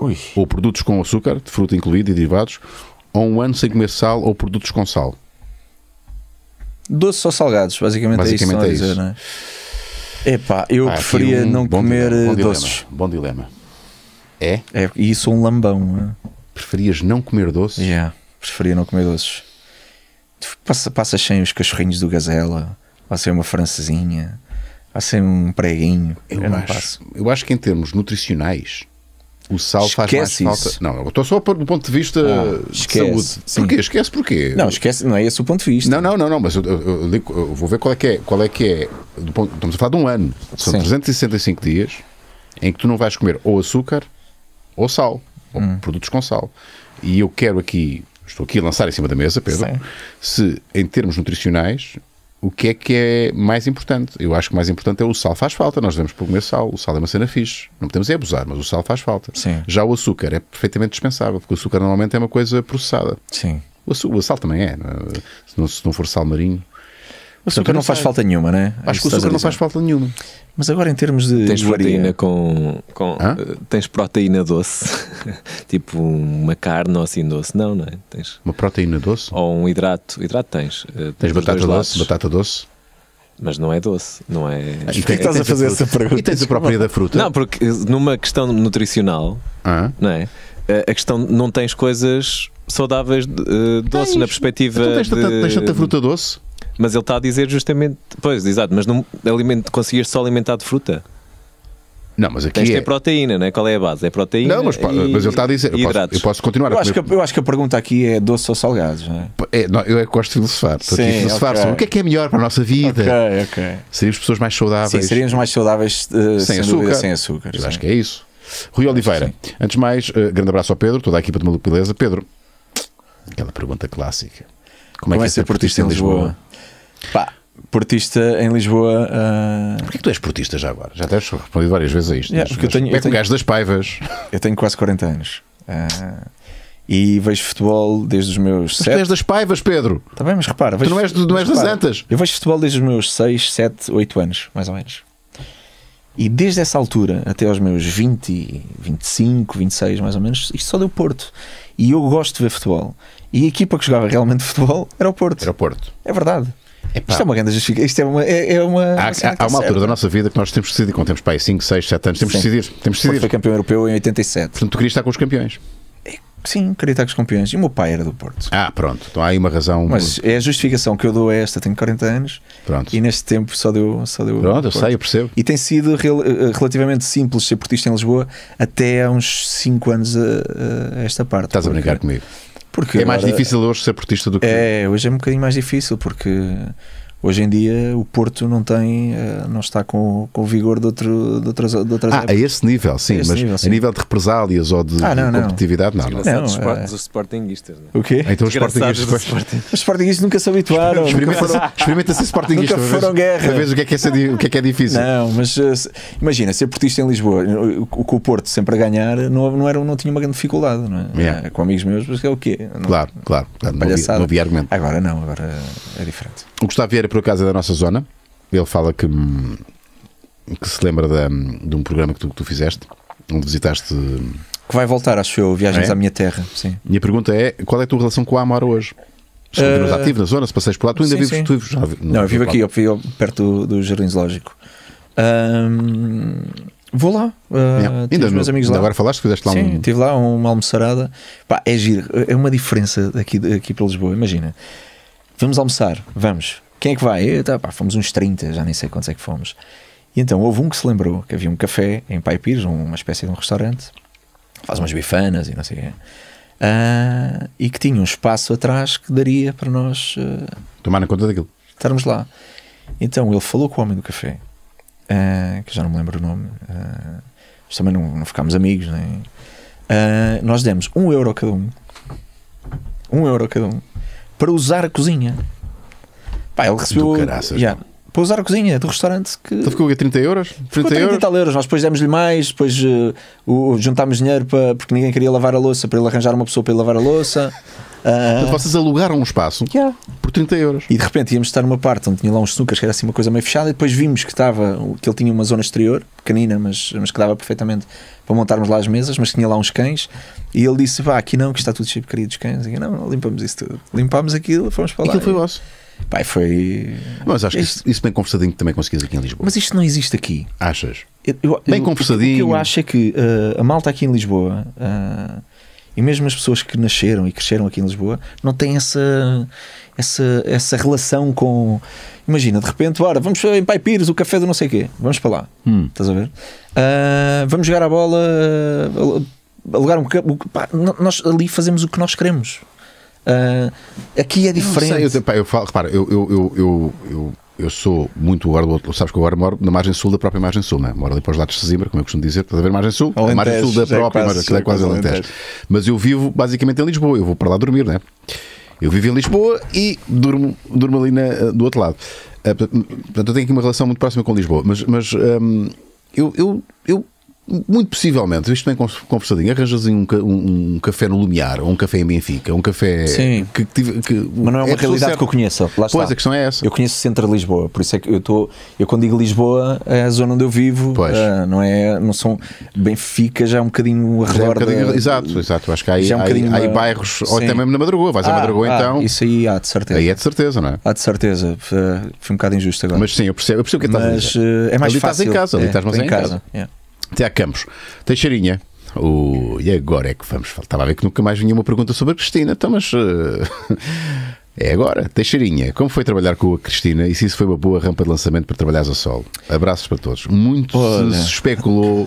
Ui. Ou produtos com açúcar, de fruta incluída e derivados, ou um ano sem comer sal ou produtos com sal? Doces ou salgados, basicamente, basicamente é isso. É isso. Dizer, Epá, eu ah, preferia um não comer dilema, eh, bom doces. Dilema, bom dilema. É? É, e sou um lambão. É? Preferias não comer doces? Yeah, preferia não comer doces. Passa, passas sem os cachorrinhos do gazela, passa sem uma francesinha, passa sem um preguinho. Eu, eu acho, Eu acho que em termos nutricionais o sal esquece faz mais isso. falta. Não, eu estou só do ponto de vista ah, esquece, de saúde. Sim. Porquê? Esquece porquê? Não, esquece, não é esse o ponto de vista. Não, não, não, não mas eu, eu, eu, eu vou ver qual é que é. Qual é, que é ponto, estamos a falar de um ano. São sim. 365 dias em que tu não vais comer ou açúcar ou sal, ou hum. produtos com sal. E eu quero aqui, estou aqui a lançar em cima da mesa, Pedro, sim. se em termos nutricionais o que é que é mais importante? Eu acho que o mais importante é o sal faz falta. Nós devemos comer sal. O sal é uma cena fixe. Não podemos é abusar, mas o sal faz falta. Sim. Já o açúcar é perfeitamente dispensável, porque o açúcar normalmente é uma coisa processada. Sim. O, sal também é, é. Se não, se não for sal marinho. O açúcar não faz sai. falta nenhuma, né? Acho Isso que o açúcar não faz falta nenhuma. Mas agora em termos de. Tens joaria... proteína com. com eh, tens proteína doce. (laughs) tipo uma carne ou assim doce. Não, não é? Tens... Uma proteína doce? Ou um hidrato. Hidrato tens. Eh, tens, tens batata doce, batata doce? mas não é doce, não é. E que é, estás a fazer essa pergunta? E tens a própria da fruta? Não, porque eh, numa questão nutricional, ah. não é? A questão não tens coisas saudáveis uh, doces na perspectiva. Então tens de... tanta fruta doce? Mas ele está a dizer justamente. Pois, exato, mas não alimento, conseguias só alimentar de fruta? Não, mas aqui Tens é... proteína, não é? Qual é a base? É proteína. Não, mas, e... mas ele está a dizer. Eu posso, eu posso, continuar eu a acho que, Eu acho que a pergunta aqui é doce ou salgado não é? é não, eu é gosto de filosofar. Sim, filosofar okay. sobre o que é que é melhor para a nossa vida. Ok, ok. Seríamos pessoas mais saudáveis. Sim, seríamos mais saudáveis uh, sem, sem, açúcar. Dúvida, sem açúcar. Eu sim. acho que é isso. Rui Oliveira, antes de mais, uh, grande abraço ao Pedro, toda a equipa de Maluco Beleza. Pedro, aquela pergunta clássica: Como, é Como é, é que é ser portista, em Lisboa? Em Lisboa? Pá. Portista em Lisboa. Uh... Porquê que tu és portista já agora? Já tens respondido várias vezes a isto. Yeah, porque eu tenho, é tenho, um gajo das paivas. (laughs) Eu tenho quase 40 anos. Uh, e vejo futebol desde os meus 7. Tu és das paivas, Pedro. Também, tá mas repara. Vejo, tu não és, tu não és das antas. Eu vejo futebol desde os meus 6, 7, 8 anos, mais ou menos. E desde essa altura até aos meus 20, 25, 26, mais ou menos, isto só deu Porto. E eu gosto de ver futebol. E a equipa que jogava realmente (laughs) futebol era o Porto. Era o Porto. É verdade. Epá. Isto é uma grande justificação. Isto é uma. É, é uma há, há, há tá uma altura da nossa vida que nós temos que decidir, quando temos pai 5, 6, 7 anos, temos que decidir. Temos que decidir. Foi campeão europeu em 87. Portanto, tu querias estar com os campeões. É, sim, queria estar com os campeões. E o meu pai era do Porto. Ah, pronto. Então há aí uma razão. Mas é a justificação que eu dou a esta. Tenho 40 anos. Pronto. E neste tempo só deu. Só deu pronto, eu sei, eu percebo. E tem sido rel eh, eh, relativamente simples ser portista em Lisboa até há uns 5 anos a, eh, a esta parte. Estás a brincar comigo. Porque é mais difícil hoje ser portista do que. É, hoje é um bocadinho mais difícil porque Hoje em dia o Porto não tem, eh, não está com, com vigor de, outro, de outras, de outras ah, a esse nível, sim, esse mas nível, sim. a nível de represálias ou de, ah, não, de competitividade, não. não. não, é. não é... Ah, então os sportinguistas. O quê? Então os sportinguistas, depois... sporting... os sportinguistas nunca se habituaram. Experimenta-se foram... experimenta sportinguista. Nunca foram guerra. Para o que é é, o que é que é difícil. Não, mas eh, imagina, ser portista em Lisboa, com o Porto sempre a ganhar, não, não, era, não tinha uma grande dificuldade, não é? Yeah. É. É, com amigos meus, mas é o quê? Não, claro, claro. claro não, havia, não havia argumento. Agora não, agora é diferente. O Gustavo Vieira por acaso é da nossa zona. Ele fala que, que se lembra de um programa que tu, que tu fizeste, onde visitaste. Que vai voltar, acho eu, Viagens é? à Minha Terra. Sim. Minha a pergunta é: qual é a tua relação com a Amora hoje? Continuas eh, uh... ativo na zona, se passeis por lá, tu ainda sim, vives, sim. Tu já, Não, eu vivo aqui, eu vivo perto do, do Jardins Lógico. Um, vou lá. Uh, yeah. ainda, meus amigos lá. agora falaste que fizeste lá Sim, um... tive lá uma almoçarada. Pá, é giro, é uma diferença daqui, daqui para Lisboa, imagina. Vamos almoçar, vamos. Quem é que vai? Eu, tá, pá, fomos uns 30, já nem sei quantos é que fomos. E então houve um que se lembrou que havia um café em Pai Pires, uma espécie de um restaurante, faz umas bifanas e não sei o quê. Uh, e que tinha um espaço atrás que daria para nós uh, tomar conta daquilo. Estarmos lá. Então ele falou com o homem do café, uh, que já não me lembro o nome, uh, mas também não, não ficámos amigos. Nem, nós demos um euro a cada um, um euro a cada um, para usar a cozinha. Pá, ele recebeu. Caraças, yeah, para usar a cozinha do restaurante que. Então ficou a 30 euros? 30 ficou 30 euros? euros. Nós depois demos-lhe mais, depois uh, o, juntámos dinheiro para, porque ninguém queria lavar a louça, para ele arranjar uma pessoa para ele lavar a louça. Uh... (laughs) Então, vocês alugaram um espaço yeah. por 30 euros. E de repente íamos estar numa parte onde tinha lá uns sucas que era assim uma coisa meio fechada, e depois vimos que estava, que ele tinha uma zona exterior, pequenina, mas, mas que dava perfeitamente para montarmos lá as mesas, mas tinha lá uns cães, e ele disse: vá, aqui não, que está tudo cheio de queridos cães. E eu, não, limpamos isso tudo. Limpámos aquilo, fomos para lá. Aquilo foi vosso. Pai, foi. Mas acho que isso, isso, bem conversadinho também conseguias aqui em Lisboa. Mas isto não existe aqui. Achas? Eu, eu, bem conversadinho. O que eu acho é que uh, a malta aqui em Lisboa. Uh, e mesmo as pessoas que nasceram e cresceram aqui em Lisboa não têm essa, essa, essa relação com. Imagina, de repente, ora, vamos em Pai Pires, o café do não sei o quê, vamos para lá. Hum. Estás a ver? Uh, vamos jogar a bola, alugar um campo. nós ali fazemos o que nós queremos. Uh, aqui é diferente. Eu, sei, eu, eu falo, repara, eu, eu, eu, eu, eu, sou muito agora do outro. Sabes que eu agora moro na margem sul da própria margem sul, né Moro ali para os lados de Sesimbra, como eu costumo dizer. Estás a ver margem sul? Alentejo, a margem sul da é própria é margem sul, é quase Alentejo. Mas eu vivo basicamente em Lisboa, eu vou para lá dormir, né Eu vivo em Lisboa e durmo, durmo ali na, ah, do outro lado. Uh, portanto, eu tenho aqui uma relação muito próxima com Lisboa, mas, mas um, eu, eu, eu muito possivelmente, isto bem conversadinho, arranjas um, um, um, café no Lumiar, ou um café em Benfica, um café Sim. que, que, que Mas não é uma é realidade que eu conheça. Lá pois, está. a questão é essa. Eu conheço o centro de Lisboa, por isso é que eu estou. Eu quando digo Lisboa, é a zona onde eu vivo, uh, não é? Não são. Benfica já é um bocadinho arredor. É um bocadinho, da, exato, exato. Acho que há, aí, é um aí, há, bairros, sim. ou até mesmo na Madragoa. Vais ah, a Madragoa ah, então. Isso aí há de certeza. Aí é de certeza, não é? Há de certeza. Eh, foi um bocado injusto agora. Mas sim, eu percebo, eu percebo que estás Mas eh, é mais ali fácil. estás em casa, ali é, estás mais em, em casa. casa. Yeah a Campos, Teixeirinha. O... E agora é que vamos. falar. Estava a ver que nunca mais vinha uma pergunta sobre a Cristina, então, mas. Uh... (laughs) É agora, Teixeirinha, como foi trabalhar com a Cristina e se isso foi uma boa rampa de lançamento para trabalhares ao solo? Abraços para todos. Muito Olha. se especulou